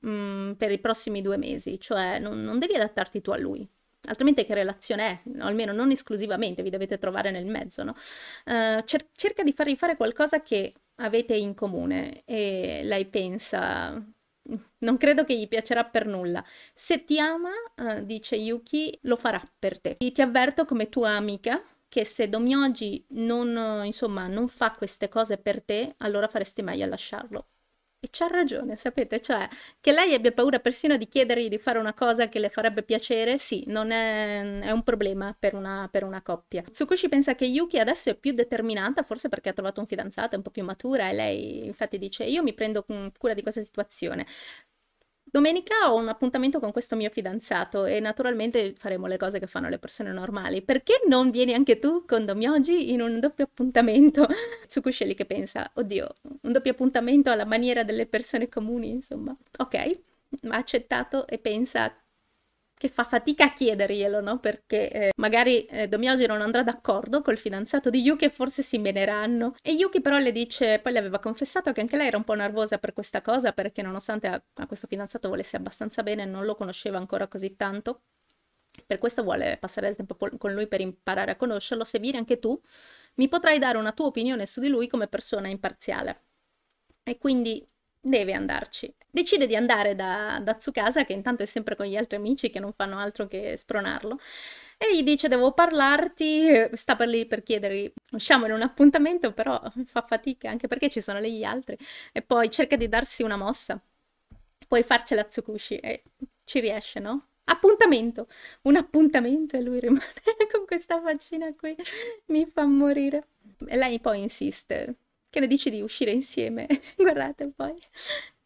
mh, mm, per i prossimi due mesi. Cioè, non, non devi adattarti tu a lui, altrimenti che relazione è? No, almeno non esclusivamente, vi dovete trovare nel mezzo, no? uh, cer- cerca di fargli fare qualcosa che avete in comune e lei pensa non credo che gli piacerà per nulla. Se ti ama, eh, dice Yuki, lo farà per te. e ti avverto come tua amica che se Domioji non, insomma, non fa queste cose per te, allora faresti meglio a lasciarlo. E c'ha ragione, sapete, cioè che lei abbia paura persino di chiedergli di fare una cosa che le farebbe piacere, sì, non è, è un problema per una, per una, coppia. Tsukushi pensa che Yuki adesso è più determinata, forse perché ha trovato un fidanzato, è un po' più matura e lei infatti dice io mi prendo cura di questa situazione. Domenica ho un appuntamento con questo mio fidanzato e naturalmente faremo le cose che fanno le persone normali. Perché non vieni anche tu con Domioji in un doppio appuntamento? Tsukuscelli che pensa, oddio, un doppio appuntamento alla maniera delle persone comuni, insomma. Ok, ha accettato e pensa che fa fatica a chiederglielo, no? Perché eh, magari eh, Domioji non andrà d'accordo col fidanzato di Yuki e forse si meneranno. E Yuki però le dice, poi le aveva confessato che anche lei era un po' nervosa per questa cosa perché nonostante a, a questo fidanzato volesse abbastanza bene non lo conosceva ancora così tanto. Per questo vuole passare del tempo con lui per imparare a conoscerlo. Se vieni anche tu, mi potrai dare una tua opinione su di lui come persona imparziale. E quindi deve andarci. Decide di andare da, da, Tsukasa, che intanto è sempre con gli altri amici che non fanno altro che spronarlo, e gli dice devo parlarti, sta per lì per chiedergli usciamo in un appuntamento, però fa fatica anche perché ci sono gli altri, e poi cerca di darsi una mossa. Puoi farcela a Tsukushi e ci riesce, no? Appuntamento, un appuntamento e lui rimane con questa faccina qui, mi fa morire. E lei poi insiste, che ne dici di uscire insieme? Guardate poi,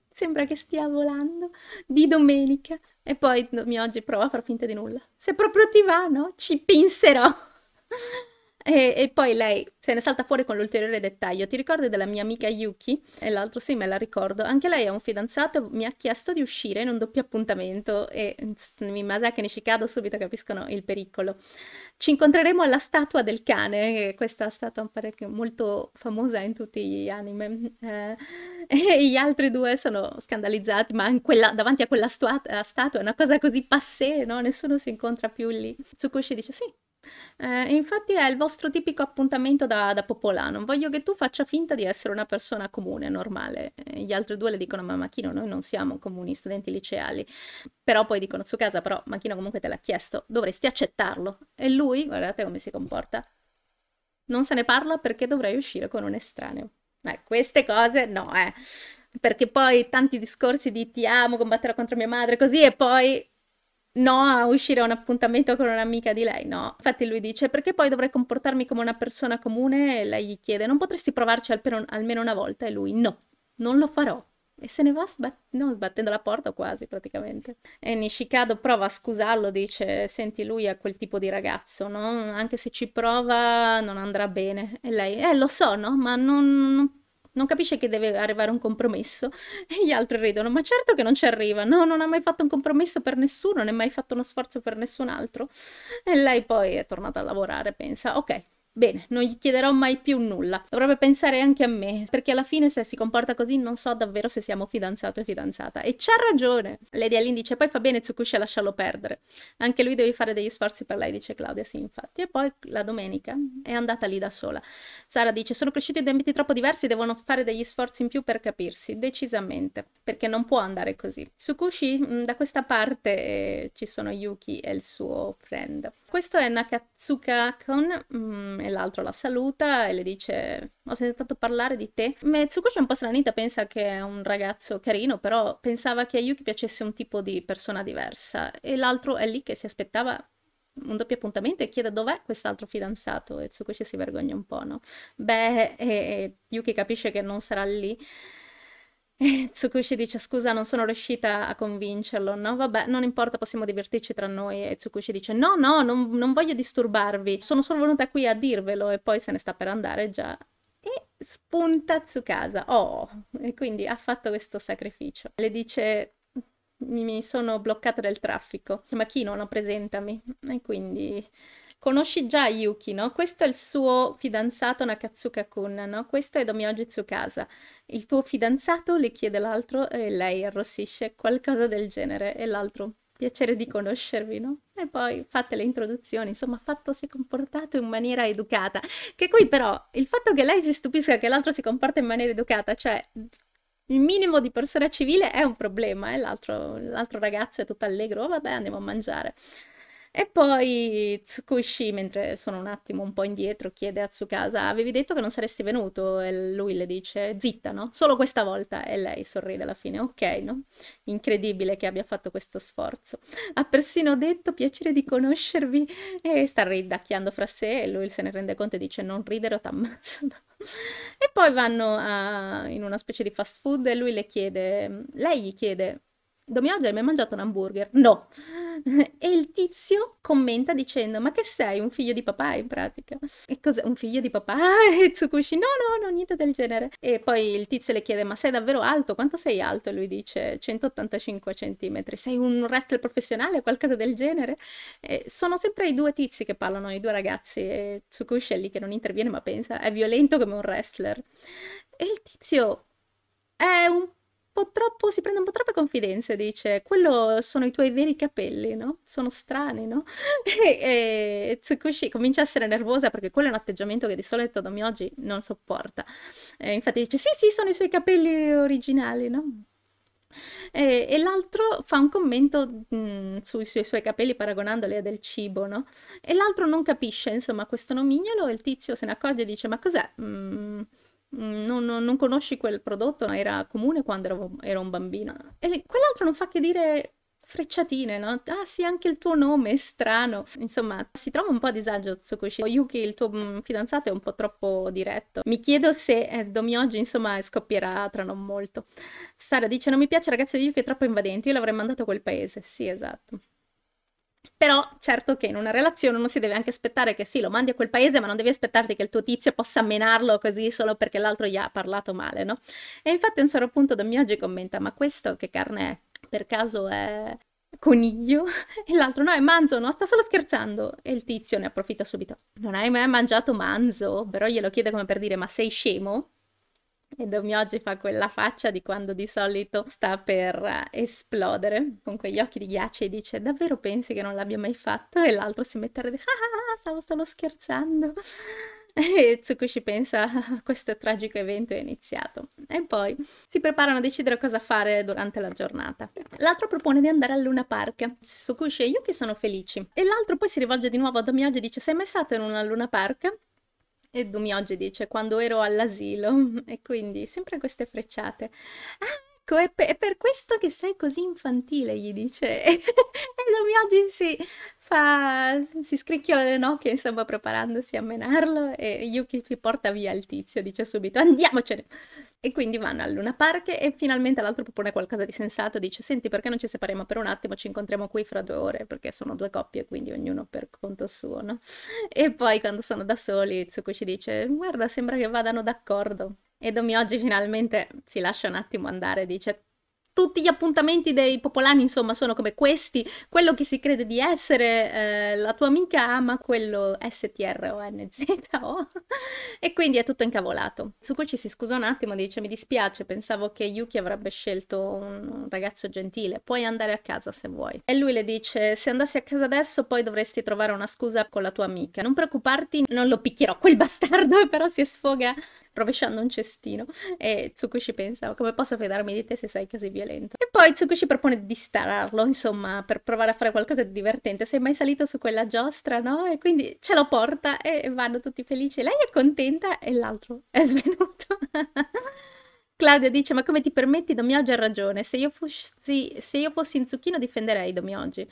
sembra che stia volando, di domenica. E poi mi oggi prova a far finta di nulla. Se proprio ti va, no? Ci pinserò. E, e, poi lei se ne salta fuori con l'ulteriore dettaglio. Ti ricordi della mia amica Yuki? E l'altro sì, me la ricordo. Anche lei ha un fidanzato, mi ha chiesto di uscire in un doppio appuntamento e mi Masaki e Nishikado subito capiscono il pericolo. Ci incontreremo alla statua del cane, questa statua parecchio molto famosa in tutti gli anime. Eh, e gli altri due sono scandalizzati, ma quella, davanti a quella statua è una cosa così passé, no? Nessuno si incontra più lì. Tsukushi dice sì, eh, infatti è il vostro tipico appuntamento da, da popolano. Voglio che tu faccia finta di essere una persona comune, normale. Eh, gli altri due le dicono: Ma Machino, noi non siamo comuni, studenti liceali. Però poi dicono: Su casa, però Machino comunque te l'ha chiesto, dovresti accettarlo. E lui, guardate come si comporta. Non se ne parla perché dovrei uscire con un estraneo. Eh, queste cose no, eh. Perché poi tanti discorsi di ti amo, combatterò contro mia madre, così, e poi No, a uscire a un appuntamento con un'amica di lei, no. Infatti lui dice, perché poi dovrei comportarmi come una persona comune? E lei gli chiede, non potresti provarci almeno una volta? E lui, no, non lo farò. E se ne va sbat- no, sbattendo la porta quasi praticamente. E Nishikado prova a scusarlo, dice, senti lui è quel tipo di ragazzo, no? Anche se ci prova non andrà bene. E lei, eh lo so, no? Ma non, non non capisce che deve arrivare un compromesso. E gli altri ridono, ma certo che non ci arriva, no, non ha mai fatto un compromesso per nessuno, non ha mai fatto uno sforzo per nessun altro. E lei poi è tornata a lavorare, pensa, ok, Bene, non gli chiederò mai più nulla. Dovrebbe pensare anche a me, perché alla fine se si comporta così non so davvero se siamo fidanzato e fidanzata. E c'ha ragione! Lady Alin dice, poi fa bene Tsukushi a lasciarlo perdere. Anche lui deve fare degli sforzi per lei, dice Claudia, sì infatti. E poi la domenica è andata lì da sola. Sara dice, sono cresciuti in ambiti troppo diversi, devono fare degli sforzi in più per capirsi, decisamente, perché non può andare così. Tsukushi, mm, da questa parte eh, ci sono Yuki e il suo friend questo è Nakatsuka Kon mm, e l'altro la saluta e le dice ho sentito parlare di te. Metsuko c'è un po' stranita, pensa che è un ragazzo carino, però pensava che a Yuki piacesse un tipo di persona diversa e l'altro è lì che si aspettava un doppio appuntamento e chiede dov'è quest'altro fidanzato e Tsukushi si vergogna un po', no? Beh, e, e Yuki capisce che non sarà lì e Tsukushi dice: Scusa, non sono riuscita a convincerlo. No, vabbè, non importa, possiamo divertirci tra noi. E Tsukushi dice: No, no, non, non voglio disturbarvi. Sono solo venuta qui a dirvelo. E poi se ne sta per andare già. E spunta Tsukasa. Oh, e quindi ha fatto questo sacrificio. Le dice: Mi sono bloccata del traffico. Ma chi non presentami? E quindi Conosci già Yuki, no? Questo è il suo fidanzato Nakatsuka-kun, no? Questo è Domyoji Tsukasa. Il tuo fidanzato le chiede l'altro e lei arrossisce, qualcosa del genere, e l'altro piacere di conoscervi, no? E poi fate le introduzioni, insomma, fatto si è comportato in maniera educata. Che qui però il fatto che lei si stupisca che l'altro si comporta in maniera educata, cioè il minimo di persona civile è un problema, eh? l'altro, l'altro ragazzo è tutto allegro, oh, vabbè, andiamo a mangiare. E poi Tsukushi, mentre sono un attimo un po' indietro, chiede a Tsukasa, avevi detto che non saresti venuto? E lui le dice, zitta, no? Solo questa volta. E lei sorride alla fine, ok, no? Incredibile che abbia fatto questo sforzo. Ha persino detto, piacere di conoscervi, e sta ridacchiando fra sé, e lui se ne rende conto e dice, non ridere o t'ammazzo. e poi vanno a... in una specie di fast food e lui le chiede, lei gli chiede, oggi hai mai mangiato un hamburger? No. E il tizio commenta dicendo: Ma che sei un figlio di papà in pratica? E cos'è un figlio di papà? E Tsukushi: No, no, no, niente del genere. E poi il tizio le chiede: Ma sei davvero alto? Quanto sei alto? E lui dice: 185 centimetri. Sei un wrestler professionale? o Qualcosa del genere? E sono sempre i due tizi che parlano, i due ragazzi. E Tsukushi è lì che non interviene, ma pensa: È violento come un wrestler. E il tizio è un po' troppo, si prende un po' troppe confidenze, dice, quello sono i tuoi veri capelli, no? Sono strani, no? e, e Tsukushi comincia a essere nervosa perché quello è un atteggiamento che di solito da oggi non sopporta. E infatti dice, sì, sì, sono i suoi capelli originali, no? E, e l'altro fa un commento mh, mhmm, sui, sui, suoi capelli paragonandoli a del cibo, no? E l'altro non capisce, insomma, questo nomignolo e il tizio se ne accorge e dice, ma cos'è? Mm, Mm, non, non, non conosci quel prodotto, era comune quando ero, ero un bambino. E quell'altro non fa che dire frecciatine, no? Ah sì, anche il tuo nome è strano. Insomma, si trova un po' a disagio Tsukushi. Yuki, il tuo mm, fidanzato, è un po' troppo diretto. Mi chiedo se eh, Domioji, insomma, scoppierà tra non molto. Sara dice, non mi piace il ragazzo di Yuki, è troppo invadente, io l'avrei mandato a quel paese. Sì, esatto. Però certo che in una relazione uno si deve anche aspettare che sì, lo mandi a quel paese, ma non devi aspettarti che il tuo tizio possa menarlo così solo perché l'altro gli ha parlato male, no? E infatti a un certo punto oggi commenta, ma questo che carne è? Per caso è coniglio? E l'altro no, è manzo, no? Sta solo scherzando. E il tizio ne approfitta subito. Non hai mai mangiato manzo? Però glielo chiede come per dire, ma sei scemo? E Don Miogi fa quella faccia di quando di solito sta per eh, esplodere con quegli occhi di ghiaccio e dice davvero pensi che non l'abbia mai fatto? E l'altro si mette a ridere, ah, ah, ah, stavo solo scherzando. e Tsukushi pensa questo tragico evento è iniziato e poi si preparano a decidere cosa fare durante la giornata l'altro propone di andare al Luna Park Tsukushi e Yuki sono felici e l'altro poi si rivolge di nuovo a Domioji e dice sei mai stato in una Luna Park? E Dumioge dice, quando ero all'asilo, e quindi sempre queste frecciate. Ah, ecco, è, pe- è per questo che sei così infantile, gli dice. e Domi oggi si, fa, si scricchiola le nocche, insomma, preparandosi a menarlo. E Yuki si porta via il tizio, dice subito: Andiamocene! E quindi vanno al Luna Park e finalmente l'altro propone qualcosa di sensato. Dice: Senti, perché non ci separiamo per un attimo? Ci incontriamo qui fra due ore, perché sono due coppie, quindi ognuno per conto suo, no? E poi quando sono da soli, Tsukushi dice: Guarda, sembra che vadano d'accordo. E Domi oggi finalmente si lascia un attimo andare dice tutti gli appuntamenti dei popolani insomma sono come questi, quello che si crede di essere, eh, la tua amica ama quello S-T-R-O-N-Z-O e quindi è tutto incavolato. Su cui ci si scusa un attimo, dice mi dispiace, pensavo che Yuki avrebbe scelto un ragazzo gentile, puoi andare a casa se vuoi. E lui le dice se andassi a casa adesso poi dovresti trovare una scusa con la tua amica, non preoccuparti, non lo picchierò quel bastardo però si sfoga rovesciando un cestino e Tsukushi pensa come posso fidarmi di te se sei così violento e poi Tsukushi propone di stararlo insomma per provare a fare qualcosa di divertente sei mai salito su quella giostra no? e quindi ce lo porta e vanno tutti felici lei è contenta e l'altro è svenuto Claudia dice: Ma come ti permetti? Domioggi ha ragione. Se io fossi, se io fossi in zucchino, difenderei Domioggi.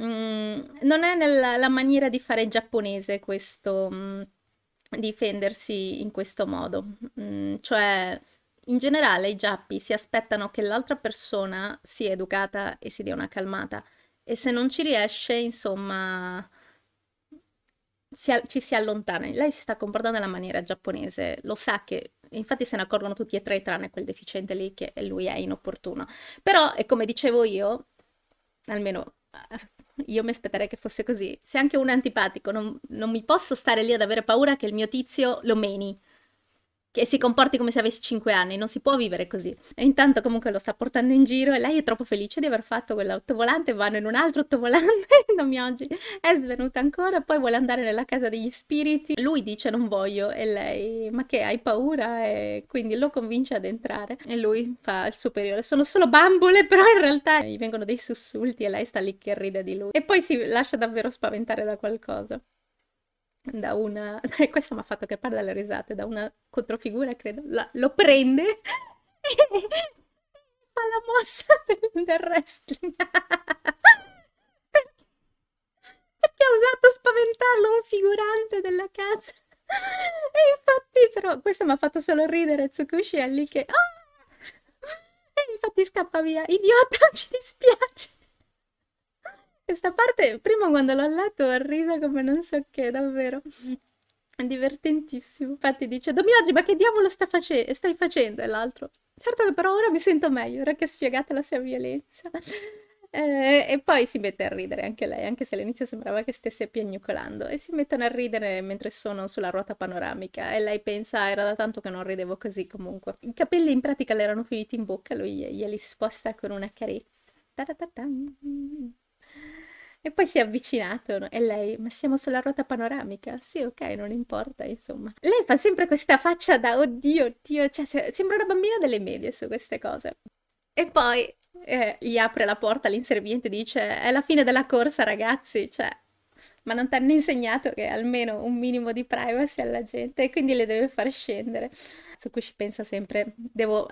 Mm, non è nella maniera di fare giapponese questo. Mm, difendersi in questo modo. Mm, cioè, in generale i giappi si aspettano che l'altra persona sia educata e si dia una calmata e se non ci riesce, insomma, si ci si allontana. Lei si sta comportando nella maniera giapponese, lo sa che infatti se ne accorgono tutti e tre tranne quel deficiente lì che lui è inopportuno. Però, e come dicevo io, almeno io mi aspetterei che fosse così. Se anche uno è antipatico, non, non mi posso stare lì ad avere paura che il mio tizio lo meni che si comporti come se avessi 5 anni, non si può vivere così. E intanto comunque lo sta portando in giro e lei è troppo felice di aver fatto quell'autovolante, vanno in un altro autovolante, non mi oggi è svenuta ancora, poi vuole andare nella casa degli spiriti, lui dice non voglio e lei ma che hai paura e quindi lo convince ad entrare e lui fa il superiore, sono solo bambole però in realtà gli vengono dei sussulti e lei sta lì che ride di lui e poi si lascia davvero spaventare da qualcosa da una, e questo mi ha fatto che crepare dalle risate, da una controfigura credo, la, lo prende e fa la mossa del, wrestling. perché, ha usato spaventarlo un figurante della casa. E infatti però questo mi ha fatto solo ridere lì che... Oh! E infatti scappa via, idiota, ci dispiace. Questa parte, prima quando l'ho letto, ho riso come non so che, davvero. È divertentissimo. Infatti dice, Domiogi, ma che diavolo sta face stai facendo? E l'altro, certo che però ora mi sento meglio, ora che spiegato la sua violenza. Eh, e poi si mette a ridere anche lei, anche se all'inizio sembrava che stesse piagnucolando. E si mettono a ridere mentre sono sulla ruota panoramica. E lei pensa, ah, era da tanto che non ridevo così comunque. I capelli in pratica le erano finiti in bocca, lui glieli sposta con una carezza. Ta -ta -ta e poi si è avvicinato e lei, ma siamo sulla ruota panoramica? Sì, ok, non importa, insomma. Lei fa sempre questa faccia da oddio, oddio, cioè sembra una bambina delle medie su queste cose. E poi eh, gli apre la porta l'inserviente dice è la fine della corsa ragazzi, cioè ma non ti hanno insegnato che almeno un minimo di privacy alla gente e quindi le deve far scendere. Su cui ci pensa sempre, devo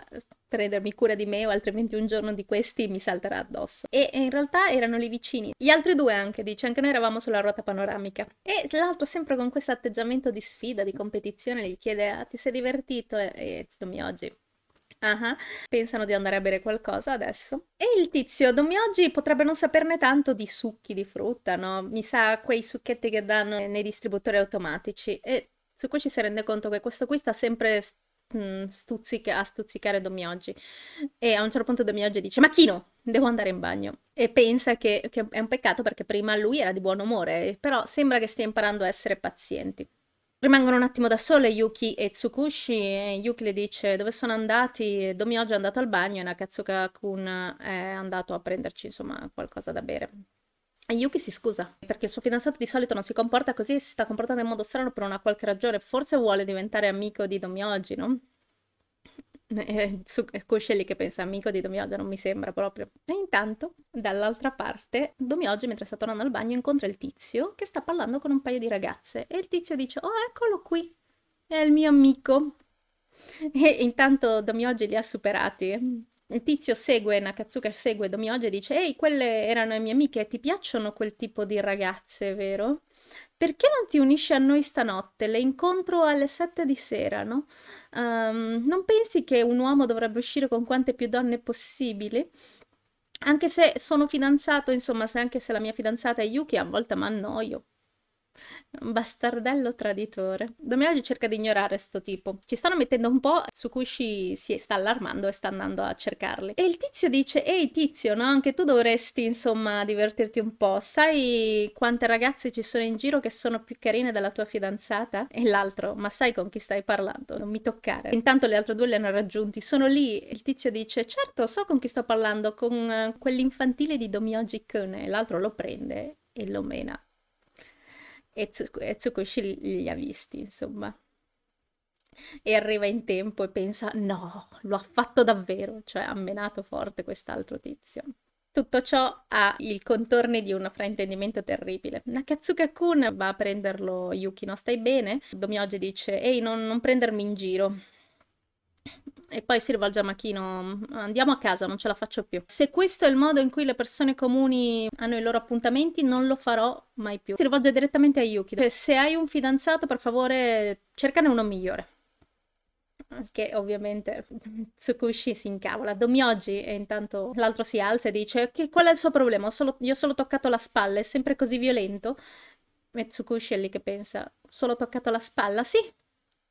prendermi cura di me o altrimenti un giorno di questi mi salterà addosso. E, e in realtà erano lì vicini. Gli altri due anche, dice, anche noi eravamo sulla ruota panoramica. E l'altro sempre con questo atteggiamento di sfida, di competizione, gli chiede, ah, ti sei divertito? E, e Tsutomi oggi Uh-huh. Pensano di andare a bere qualcosa adesso. E il tizio, Domi oggi potrebbe non saperne tanto di succhi di frutta, no? Mi sa quei succhetti che danno nei distributori automatici. E su cui ci si rende conto che questo qui sta sempre mm, stuzzica, a stuzzicare Domi oggi. E a un certo punto Domi oggi dice, Macchino, devo andare in bagno. E pensa che, che è un peccato perché prima lui era di buon umore, però sembra che stia imparando a essere pazienti. Rimangono un attimo da sole Yuki e Tsukushi e Yuki le dice dove sono andati, Domyoji è andato al bagno e Nakatsuka-kun è andato a prenderci insomma qualcosa da bere. E Yuki si scusa perché il suo fidanzato di solito non si comporta così e si sta comportando in modo strano per una qualche ragione, forse vuole diventare amico di Domyoji, no? eh, su eh, coscelle che pensa amico di Domiogio non mi sembra proprio e intanto dall'altra parte Domiogio mentre sta tornando al bagno incontra il tizio che sta parlando con un paio di ragazze e il tizio dice oh eccolo qui è il mio amico e intanto Domioggi li ha superati il tizio segue, Nakatsuka segue Domioggi e dice ehi quelle erano le mie amiche ti piacciono quel tipo di ragazze vero? perché non ti unisci a noi stanotte? Le incontro alle sette di sera, no? Um, non pensi che un uomo dovrebbe uscire con quante più donne possibili? Anche se sono fidanzato, insomma, se anche se la mia fidanzata è Yuki, a volte mi annoio. Un bastardello traditore. Domiaggi cerca di ignorare sto tipo. Ci stanno mettendo un po', Tsukushi si sta allarmando e sta andando a cercarli. E il tizio dice, ehi tizio, no? Anche tu dovresti, insomma, divertirti un po'. Sai quante ragazze ci sono in giro che sono più carine della tua fidanzata? E l'altro, ma sai con chi stai parlando? Non mi toccare. Intanto le altre due le hanno raggiunti, sono lì. il tizio dice, certo, so con chi sto parlando, con eh, quell'infantile di Domiaggi Kune. E l'altro lo prende e lo mena e, Tsuku e Tsukushi li, li ha visti, insomma. E arriva in tempo e pensa, no, lo ha fatto davvero, cioè ha menato forte quest'altro tizio. Tutto ciò ha i contorni di un fraintendimento terribile. Nakatsuka-kun va a prenderlo, Yuki, no, stai bene? Domyoji dice, ehi, non, non prendermi in giro e poi si rivolge a Machino, andiamo a casa, non ce la faccio più. Se questo è il modo in cui le persone comuni hanno i loro appuntamenti, non lo farò mai più. Si rivolge direttamente a Yukido, cioè, se hai un fidanzato per favore cercane uno migliore che ovviamente Tsukushi si incavola. Domyoji e intanto l'altro si alza e dice che qual è il suo problema? Ho solo, gli ho solo toccato la spalla, è sempre così violento. E Tsukushi è lì che pensa, solo toccato la spalla? Sì,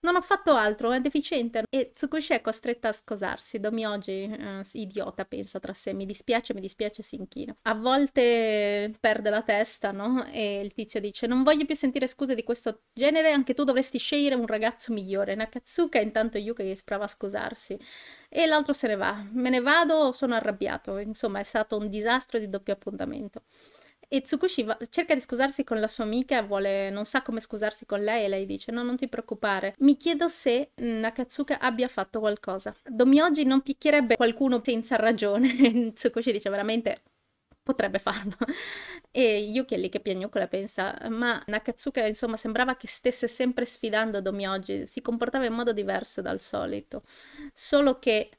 non ho fatto altro, è deficiente. E Tsukushi è costretta a scusarsi. Domi oggi, eh, idiota, pensa tra sé. Mi dispiace, mi dispiace, si inchina. A volte perde la testa, no? E il tizio dice, non voglio più sentire scuse di questo genere, anche tu dovresti scegliere un ragazzo migliore. Nakatsuka intanto Yuka che prova a scusarsi. E l'altro se ne va. Me ne vado, sono arrabbiato. Insomma, è stato un disastro di doppio appuntamento. E Tsukushi va- cerca di scusarsi con la sua amica, vuole, non sa come scusarsi con lei e lei dice no, non ti preoccupare. Mi chiedo se mm, Nakatsuka abbia fatto qualcosa. Domyoji non picchierebbe qualcuno senza ragione. Tsukushi dice veramente potrebbe farlo. E Yuki è lì che piagnucola pensa, ma Nakatsuka insomma sembrava che stesse sempre sfidando Domyoji, si comportava in modo diverso dal solito, solo che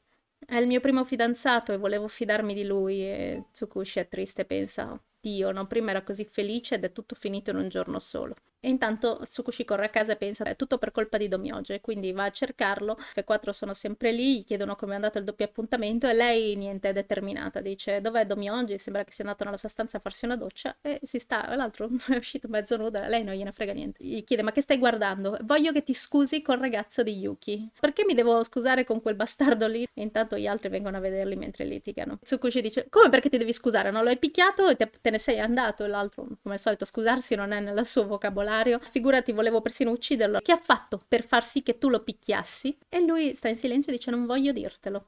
è il mio primo fidanzato e volevo fidarmi di lui e Tsukushi è triste, pensa Dio, no? Prima era così felice ed è tutto finito in un giorno solo. E intanto Tsukushi corre a casa e pensa è tutto per colpa di Domioge, quindi va a cercarlo, F4 sono sempre lì, gli chiedono come è andato il doppio appuntamento e lei niente è determinata, dice dov'è Domioge, sembra che sia andato nella sua stanza a farsi una doccia e si sta, l'altro è uscito mezzo nudo. lei non gliene frega niente. Gli chiede ma che stai guardando? Voglio che ti scusi col ragazzo di Yuki, perché mi devo scusare con quel bastardo lì? E intanto gli altri vengono a vederli mentre litigano. Tsukushi dice come perché ti devi scusare, non l'hai picchiato e te, te ne sei andato e l'altro come al solito scusarsi non è nel suo vocabolario salario, figurati volevo persino ucciderlo, che ha fatto per far sì che tu lo picchiassi? E lui sta in silenzio e dice non voglio dirtelo.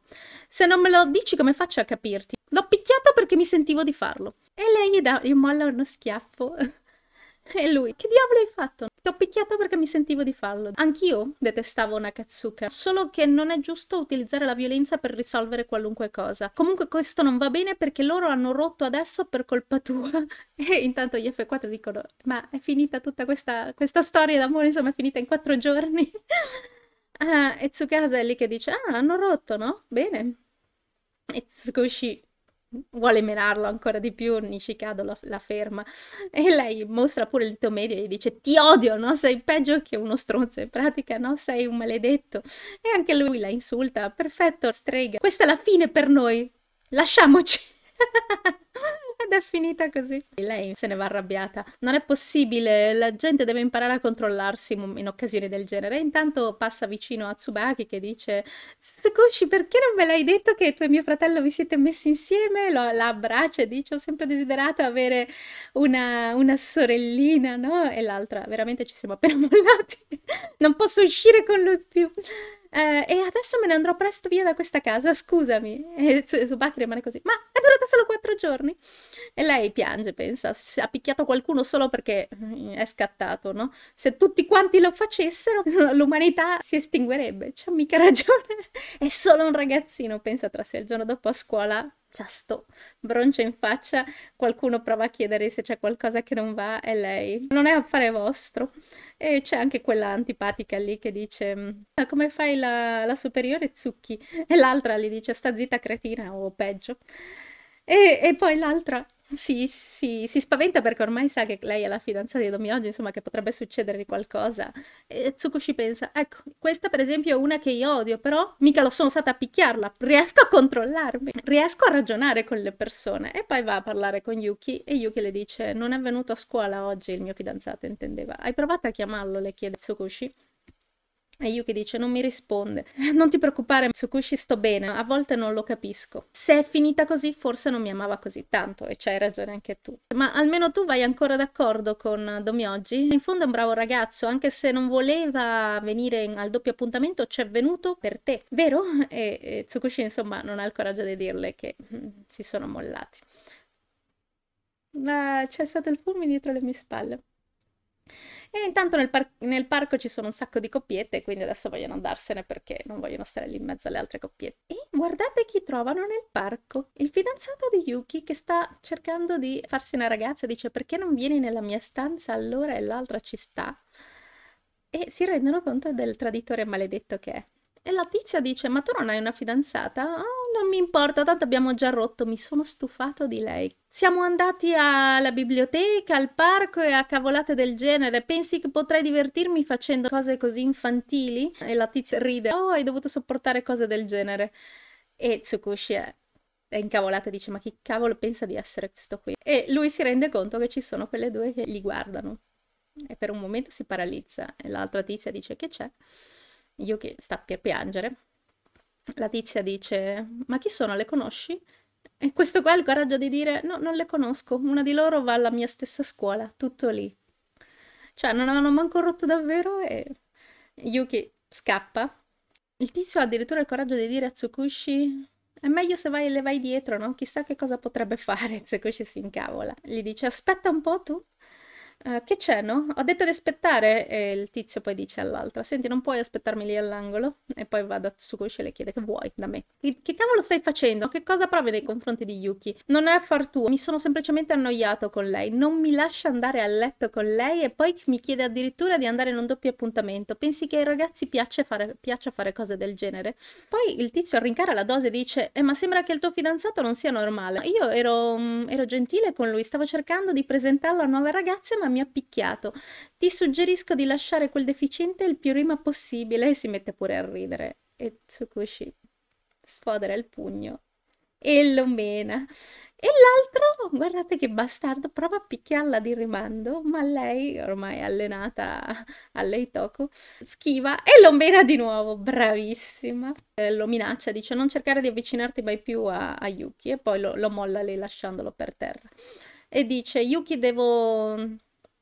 Se non me lo dici come faccio a capirti? L'ho picchiato perché mi sentivo di farlo. E lei gli, dà, gli molla uno schiaffo E lui, che diavolo hai fatto? L'ho picchiato perché mi sentivo di farlo. Anch'io detestavo Nakatsuka, solo che non è giusto utilizzare la violenza per risolvere qualunque cosa. Comunque questo non va bene perché loro hanno rotto adesso per colpa tua. E intanto gli F4 dicono, ma è finita tutta questa, questa storia d'amore, insomma è finita in quattro giorni. ah, e Tsukasa è lì che dice, ah, hanno rotto, no? Bene. E Tsukushi vuole menarlo ancora di più, Nishikado la, la, ferma e lei mostra pure il dito medio e gli dice ti odio, no? sei peggio che uno stronzo in pratica, no? sei un maledetto e anche lui la insulta, perfetto strega, questa è la fine per noi, lasciamoci. guarda è finita così. E lei se ne va arrabbiata. Non è possibile, la gente deve imparare a controllarsi in occasioni del genere. E intanto passa vicino a Tsubaki che dice Tsukushi perché non me l'hai detto che tu e mio fratello vi siete messi insieme? Lo, la abbraccia e dice ho sempre desiderato avere una, una sorellina, no? E l'altra, veramente ci siamo appena mollati. non posso uscire con lui più eh, e adesso me ne andrò presto via da questa casa, scusami. E Tsubaki rimane così, ma è durata solo quattro giorni? E lei piange, pensa, ha picchiato qualcuno solo perché mm, è scattato, no? Se tutti quanti lo facessero, l'umanità si estinguerebbe, c'ha mica ragione. è solo un ragazzino, pensa tra sé, il giorno dopo a scuola ciasto, broncio in faccia, qualcuno prova a chiedere se c'è qualcosa che non va, è lei. Non è affare vostro. E c'è anche quella antipatica lì che dice, mm, ma come fai la, la superiore zucchi? E l'altra gli dice, sta zitta cretina o peggio. e, e poi l'altra, sì, sì, si spaventa perché ormai sa che lei è la fidanzata di Domioggio, insomma, che potrebbe succedergli qualcosa. E Tsukushi pensa, ecco, questa per esempio è una che io odio, però mica lo sono stata a picchiarla, riesco a controllarmi, riesco a ragionare con le persone. E poi va a parlare con Yuki e Yuki le dice, non è venuto a scuola oggi il mio fidanzato, intendeva. Hai provato a chiamarlo? le chiede Tsukushi. E Yuki dice non mi risponde. Non ti preoccupare, Tsukushi sto bene, a volte non lo capisco. Se è finita così forse non mi amava così tanto e c'hai ragione anche tu. Ma almeno tu vai ancora d'accordo con Domioggi? In fondo è un bravo ragazzo, anche se non voleva venire al doppio appuntamento c'è venuto per te, vero? E, e Tsukushi insomma non ha il coraggio di dirle che mm, si sono mollati. Ma c'è stato il fulmine dietro le mie spalle. E intanto nel, par nel, parco ci sono un sacco di coppiette, quindi adesso vogliono andarsene perché non vogliono stare lì in mezzo alle altre coppiette. E guardate chi trovano nel parco. Il fidanzato di Yuki che sta cercando di farsi una ragazza, dice perché non vieni nella mia stanza allora e l'altra ci sta? E si rendono conto del traditore maledetto che è. E la tizia dice ma tu non hai una fidanzata? Oh, non mi importa, tanto abbiamo già rotto, mi sono stufato di lei. Siamo andati alla biblioteca, al parco e a cavolate del genere. Pensi che potrei divertirmi facendo cose così infantili? E la tizia ride. Oh, hai dovuto sopportare cose del genere. E Tsukushi è è incavolata e dice ma chi cavolo pensa di essere questo qui? E lui si rende conto che ci sono quelle due che li guardano e per un momento si paralizza e l'altra tizia dice che c'è? Yuki sta per piangere la tizia dice: Ma chi sono? Le conosci? E questo qua ha il coraggio di dire: No, non le conosco. Una di loro va alla mia stessa scuola, tutto lì. Cioè, non avevano manco rotto davvero e Yuki scappa. Il tizio ha addirittura il coraggio di dire a Tsukushi: È meglio se vai e le vai dietro, no? Chissà che cosa potrebbe fare. Tsukushi si incavola. Gli dice: Aspetta un po' tu, eh, che c'è, no? Ho detto di aspettare e il tizio poi dice all'altra, senti non puoi aspettarmi lì all'angolo? E poi va da Tsukushi e le chiede che vuoi da me. Che, che cavolo stai facendo? Che cosa provi nei confronti di Yuki? Non è affar tuo, mi sono semplicemente annoiato con lei, non mi lascia andare a letto con lei e poi mi chiede addirittura di andare in un doppio appuntamento. Pensi che ai ragazzi piace fare, piaccia fare cose del genere? Poi il tizio arrincara la dose e dice, eh ma sembra che il tuo fidanzato non sia normale. Io ero, mm, ero gentile con lui, stavo cercando di presentarlo a nuove ragazze ma mi ha picchiato. Ti suggerisco di lasciare quel deficiente il più prima possibile e si mette pure a ridere. E Tsukushi sfodera il pugno e lo mena. E l'altro, guardate che bastardo, prova a picchiarla di rimando, ma lei, ormai allenata a lei schiva e lo mena di nuovo, bravissima. Eh, lo minaccia, dice non cercare di avvicinarti mai più a, a Yuki e poi lo, lo molla lei lasciandolo per terra. E dice Yuki devo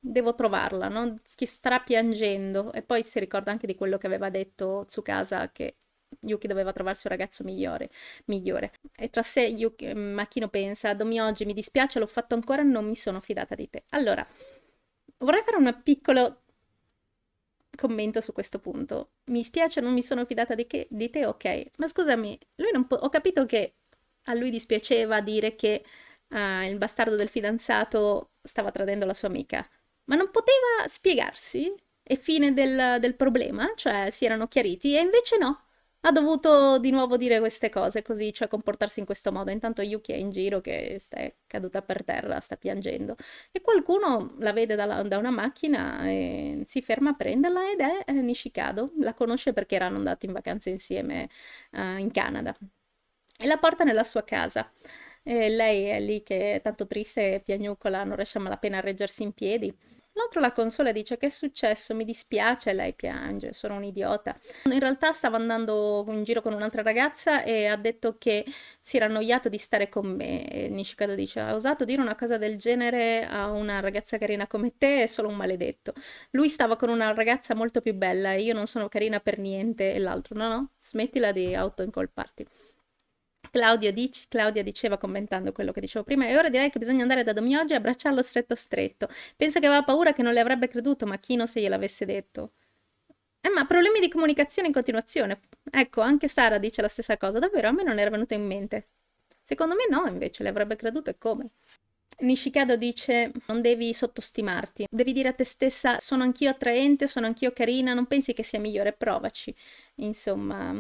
devo trovarla, no? Che starà piangendo. E poi si ricorda anche di quello che aveva detto Tsukasa che Yuki doveva trovarsi un ragazzo migliore. migliore. E tra sé Yuki, mm, Makino pensa, Domi oggi mi dispiace, l'ho fatto ancora, non mi sono fidata di te. Allora, vorrei fare un piccolo commento su questo punto. Mi spiace, non mi sono fidata di, che, di te, ok. Ma scusami, lui non po- ho capito che a lui dispiaceva dire che uh, il bastardo del fidanzato stava tradendo la sua amica ma non poteva spiegarsi e fine del, del problema, cioè si erano chiariti, e invece no, ha dovuto di nuovo dire queste cose così, cioè comportarsi in questo modo. Intanto Yuki è in giro che sta caduta per terra, sta piangendo. E qualcuno la vede da, da una macchina e si ferma a prenderla ed è eh, Nishikado. La conosce perché erano andati in vacanza insieme uh, in Canada. E la porta nella sua casa. E lei è lì che è tanto triste piagnucola, non riesce a malapena a reggersi in piedi L'altro la consola dice che è successo, mi dispiace, lei piange, sono un idiota. In realtà stava andando in giro con un'altra ragazza e ha detto che si era annoiato di stare con me. E Nishikado dice, ha osato dire una cosa del genere a una ragazza carina come te, è solo un maledetto. Lui stava con una ragazza molto più bella e io non sono carina per niente e l'altro no no, smettila di autoincolparti. Claudio dici, Claudia diceva commentando quello che dicevo prima, e ora direi che bisogna andare da Domi oggi e abbracciarlo stretto stretto. Pensa che aveva paura che non le avrebbe creduto Macchino se gliel'avesse detto. Eh, ma problemi di comunicazione in continuazione. Ecco, anche Sara dice la stessa cosa, davvero a me non era venuto in mente. Secondo me no, invece, le avrebbe creduto e come. Nishikado dice non devi sottostimarti, devi dire a te stessa sono anch'io attraente, sono anch'io carina, non pensi che sia migliore, provaci. Insomma,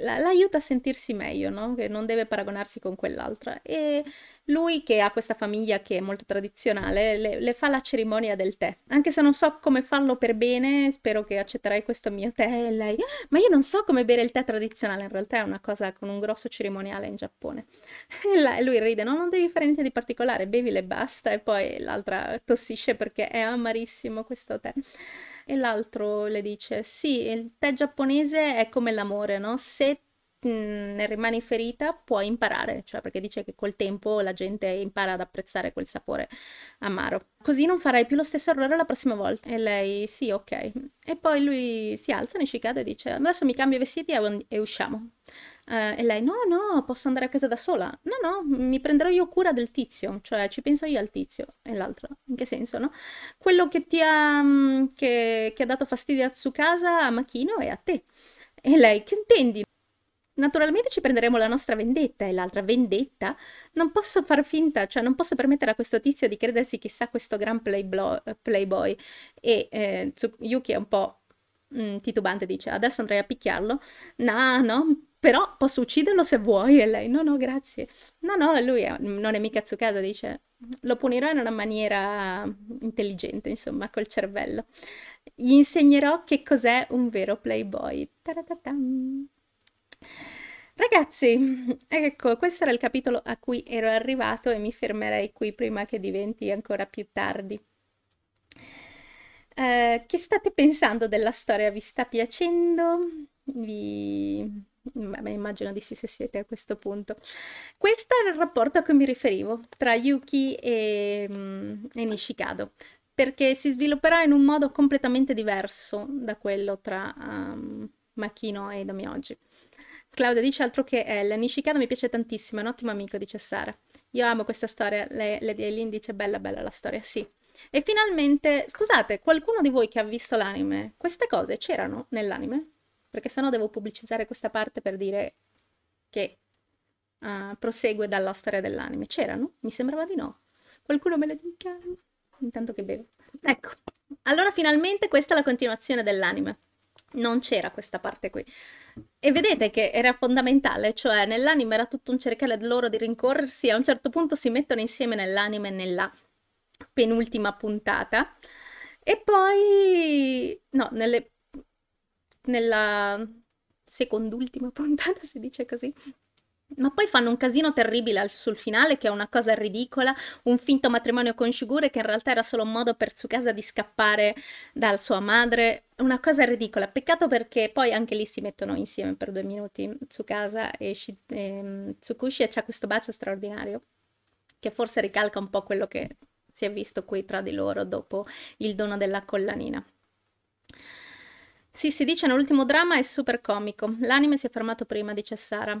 l'aiuta a sentirsi meglio, no? che non deve paragonarsi con quell'altra. E lui, che ha questa famiglia che è molto tradizionale, le, le, fa la cerimonia del tè. Anche se non so come farlo per bene, spero che accetterai questo mio tè. E lei, ah, ma io non so come bere il tè tradizionale, in realtà è una cosa con un grosso cerimoniale in Giappone. E, la, lui ride, no, non devi fare niente di particolare, bevile e basta. E poi l'altra tossisce perché è amarissimo questo tè. E l'altro le dice, sì, il tè giapponese è come l'amore, no? Se mhmm, ne rimani ferita puoi imparare, cioè perché dice che col tempo la gente impara ad apprezzare quel sapore amaro. Così non farai più lo stesso errore la prossima volta. E lei sì, ok. E poi lui si alza, Nishikado, e dice adesso mi cambio i vestiti e usciamo. Eh, e lei, no, no, posso andare a casa da sola. No, no, mi prenderò io cura del tizio, cioè ci penso io al tizio. E l'altro, in che senso, no? Quello che ti ha, mm, che, che ha dato fastidio a Tsukasa, a Makino, e a te. E lei, che intendi? Naturalmente ci prenderemo la nostra vendetta e l'altra vendetta. Non posso far finta, cioè non posso permettere a questo tizio di credersi chissà questo gran eh, playboy. E eh, Yuki è un po' mh, mm, titubante, dice adesso andrei a picchiarlo. No, no, però posso ucciderlo se vuoi. E lei, no, no, grazie. No, no, lui è, non è mica Tsukasa, dice, lo punirò in una maniera intelligente, insomma, col cervello. Gli insegnerò che cos'è un vero playboy. Taratatam. Ragazzi, ecco, questo era il capitolo a cui ero arrivato e mi fermerei qui prima che diventi ancora più tardi. Eh, che state pensando della storia? Vi sta piacendo? Vi Mm, beh, immagino di sì se siete a questo punto. Questo era il rapporto a cui mi riferivo tra Yuki e, mm, e Nishikado, perché si svilupperà in un modo completamente diverso da quello tra um, Makino e Damioji. Claudia dice altro che Elle. Nishikado mi piace tantissimo, è un ottimo amico, dice Sara. Io amo questa storia. Lady le, Eileen dice bella bella la storia, sì. E finalmente, scusate, qualcuno di voi che ha visto l'anime, queste cose c'erano nell'anime? perché sennò devo pubblicizzare questa parte per dire che uh, prosegue dalla storia dell'anime. C'erano? Mi sembrava di no. Qualcuno me le dica? Intanto che bevo. Ecco, allora finalmente questa è la continuazione dell'anime. Non c'era questa parte qui. E vedete che era fondamentale, cioè nell'anime era tutto un cercare loro di rincorrersi, a un certo punto si mettono insieme nell'anime nella penultima puntata. E poi, no, nelle nella second'ultima puntata, si dice così. Ma poi fanno un casino terribile sul finale, che è una cosa ridicola, un finto matrimonio con Shigure che in realtà era solo un modo per Tsukasa di scappare da sua madre, una cosa ridicola. Peccato perché poi anche lì si mettono insieme per due minuti Tsukasa e, Shi- e mm, Tsukushi e c'è questo bacio straordinario, che forse ricalca un po' quello che si è visto qui tra di loro dopo il dono della collanina. Sì, si dice nell'ultimo dramma è super comico. L'anime si è fermato prima, dice Sara.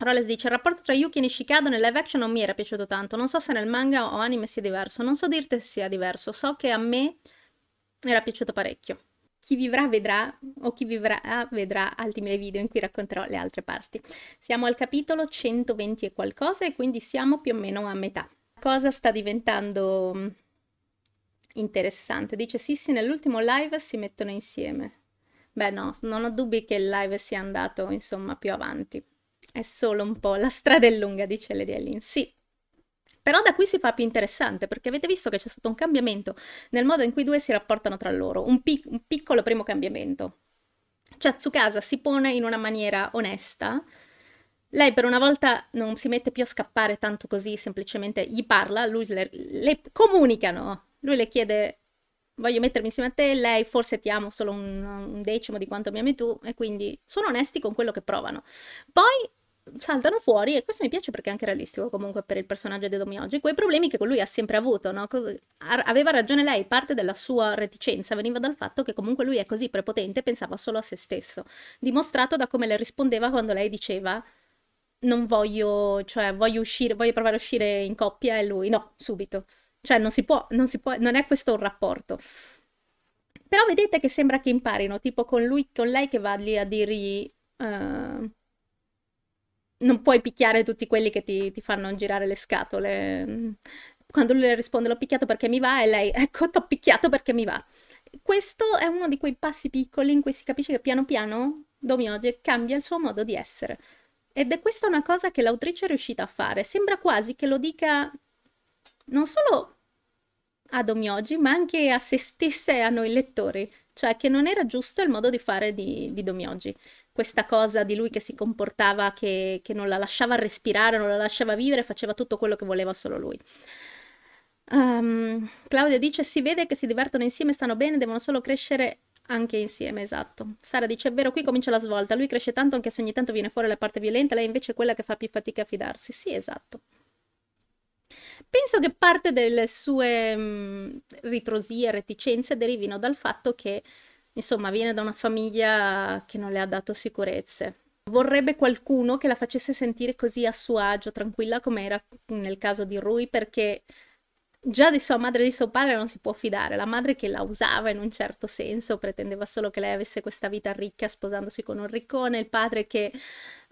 Rolex dice: Il rapporto tra Yuki e Nishikado nel live action non mi era piaciuto tanto. Non so se nel manga o anime sia diverso. Non so dirti se sia diverso. So che a me era piaciuto parecchio. Chi vivrà vedrà, o chi vivrà vedrà altri miei video in cui racconterò le altre parti. Siamo al capitolo 120 e qualcosa, e quindi siamo più o meno a metà. Cosa sta diventando Interessante, dice sì sì nell'ultimo live si mettono insieme. Beh no, non ho dubbi che il live sia andato insomma più avanti. È solo un po' la strada è lunga, dice Lady Ellin. Sì, però da qui si fa più interessante perché avete visto che c'è stato un cambiamento nel modo in cui i due si rapportano tra loro, un, pic un piccolo primo cambiamento. Cioè Tsukasa si pone in una maniera onesta, lei per una volta non si mette più a scappare tanto così, semplicemente gli parla, lui le, le comunicano, lui le chiede, voglio mettermi insieme a te, lei forse ti amo solo un, un decimo di quanto mi ami tu, e quindi sono onesti con quello che provano. Poi saltano fuori, e questo mi piace perché è anche realistico comunque per il personaggio di Domi oggi, quei problemi che lui ha sempre avuto, no? Cos- aveva ragione lei, parte della sua reticenza veniva dal fatto che comunque lui è così prepotente, e pensava solo a se stesso, dimostrato da come le rispondeva quando lei diceva non voglio, cioè voglio uscire, voglio provare a uscire in coppia e lui no, subito. Cioè non si può, non si può, non è questo un rapporto. Però vedete che sembra che imparino, tipo con lui, con lei che va lì a dirgli uh, non puoi picchiare tutti quelli che ti, ti fanno girare le scatole. Quando lui le risponde l'ho picchiato perché mi va e lei ecco t'ho picchiato perché mi va. Questo è uno di quei passi piccoli in cui si capisce che piano piano Domioge cambia il suo modo di essere. Ed è questa una cosa che l'autrice è riuscita a fare. Sembra quasi che lo dica non solo ad Omyoji, ma anche a se stessa e a noi lettori, cioè che non era giusto il modo di fare di, di Domyoji. Questa cosa di lui che si comportava, che, che, non la lasciava respirare, non la lasciava vivere, faceva tutto quello che voleva solo lui. Um, Claudia dice: Si vede che si divertono insieme, stanno bene, devono solo crescere anche insieme, esatto. Sara dice: È vero, qui comincia la svolta. Lui cresce tanto anche se ogni tanto viene fuori la parte violenta, lei invece è quella che fa più fatica a fidarsi. Sì, esatto. Penso che parte delle sue mh, mm, ritrosie, reticenze derivino dal fatto che, insomma, viene da una famiglia che non le ha dato sicurezze. Vorrebbe qualcuno che la facesse sentire così a suo agio, tranquilla, come era nel caso di Rui, perché già di sua madre e di suo padre non si può fidare. La madre che la usava in un certo senso, pretendeva solo che lei avesse questa vita ricca sposandosi con un riccone, il padre che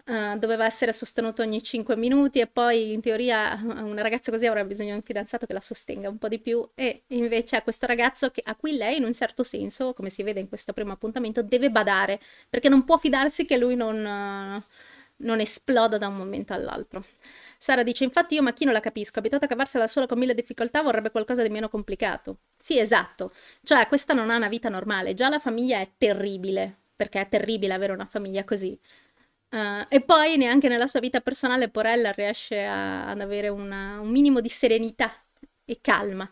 eh, doveva essere sostenuto ogni 5 minuti e poi in teoria una ragazza così avrà bisogno di un fidanzato che la sostenga un po' di più e invece a questo ragazzo che, a cui lei in un certo senso, come si vede in questo primo appuntamento, deve badare perché non può fidarsi che lui non, uh, non esploda da un momento all'altro. Sara dice: Infatti, io macchino la capisco. Abituata a cavarsela sola con mille difficoltà, vorrebbe qualcosa di meno complicato. Sì, esatto. Cioè, questa non ha una vita normale. Già la famiglia è terribile. Perché è terribile avere una famiglia così. Uh, e poi neanche nella sua vita personale Porella riesce a, ad avere una, un minimo di serenità e calma.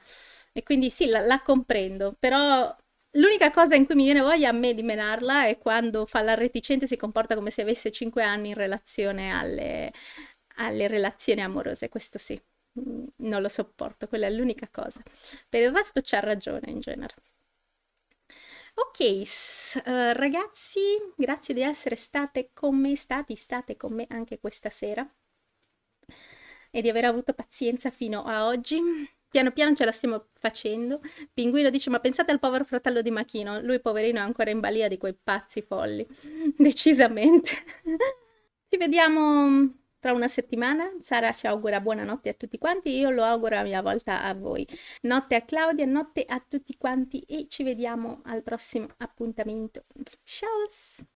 E quindi sì, la, la comprendo, però l'unica cosa in cui mi viene voglia a me di menarla è quando fa la reticente e si comporta come se avesse 5 anni in relazione alle, alle relazioni amorose, questo sì, mm, non lo sopporto, quella è l'unica cosa. Per il resto c'ha ragione in genere. Ok, uh, ragazzi, grazie di essere state con me, stati state con me anche questa sera e di aver avuto pazienza fino a oggi. Piano piano ce la stiamo facendo. Pinguino dice: Ma pensate al povero fratello di Machino, lui poverino è ancora in balia di quei pazzi folli. Decisamente. Ci vediamo tra una settimana. Sara ci augura buonanotte a tutti quanti, io lo auguro a mia volta a voi. Notte a Claudia, notte a tutti quanti e ci vediamo al prossimo appuntamento. Ciao!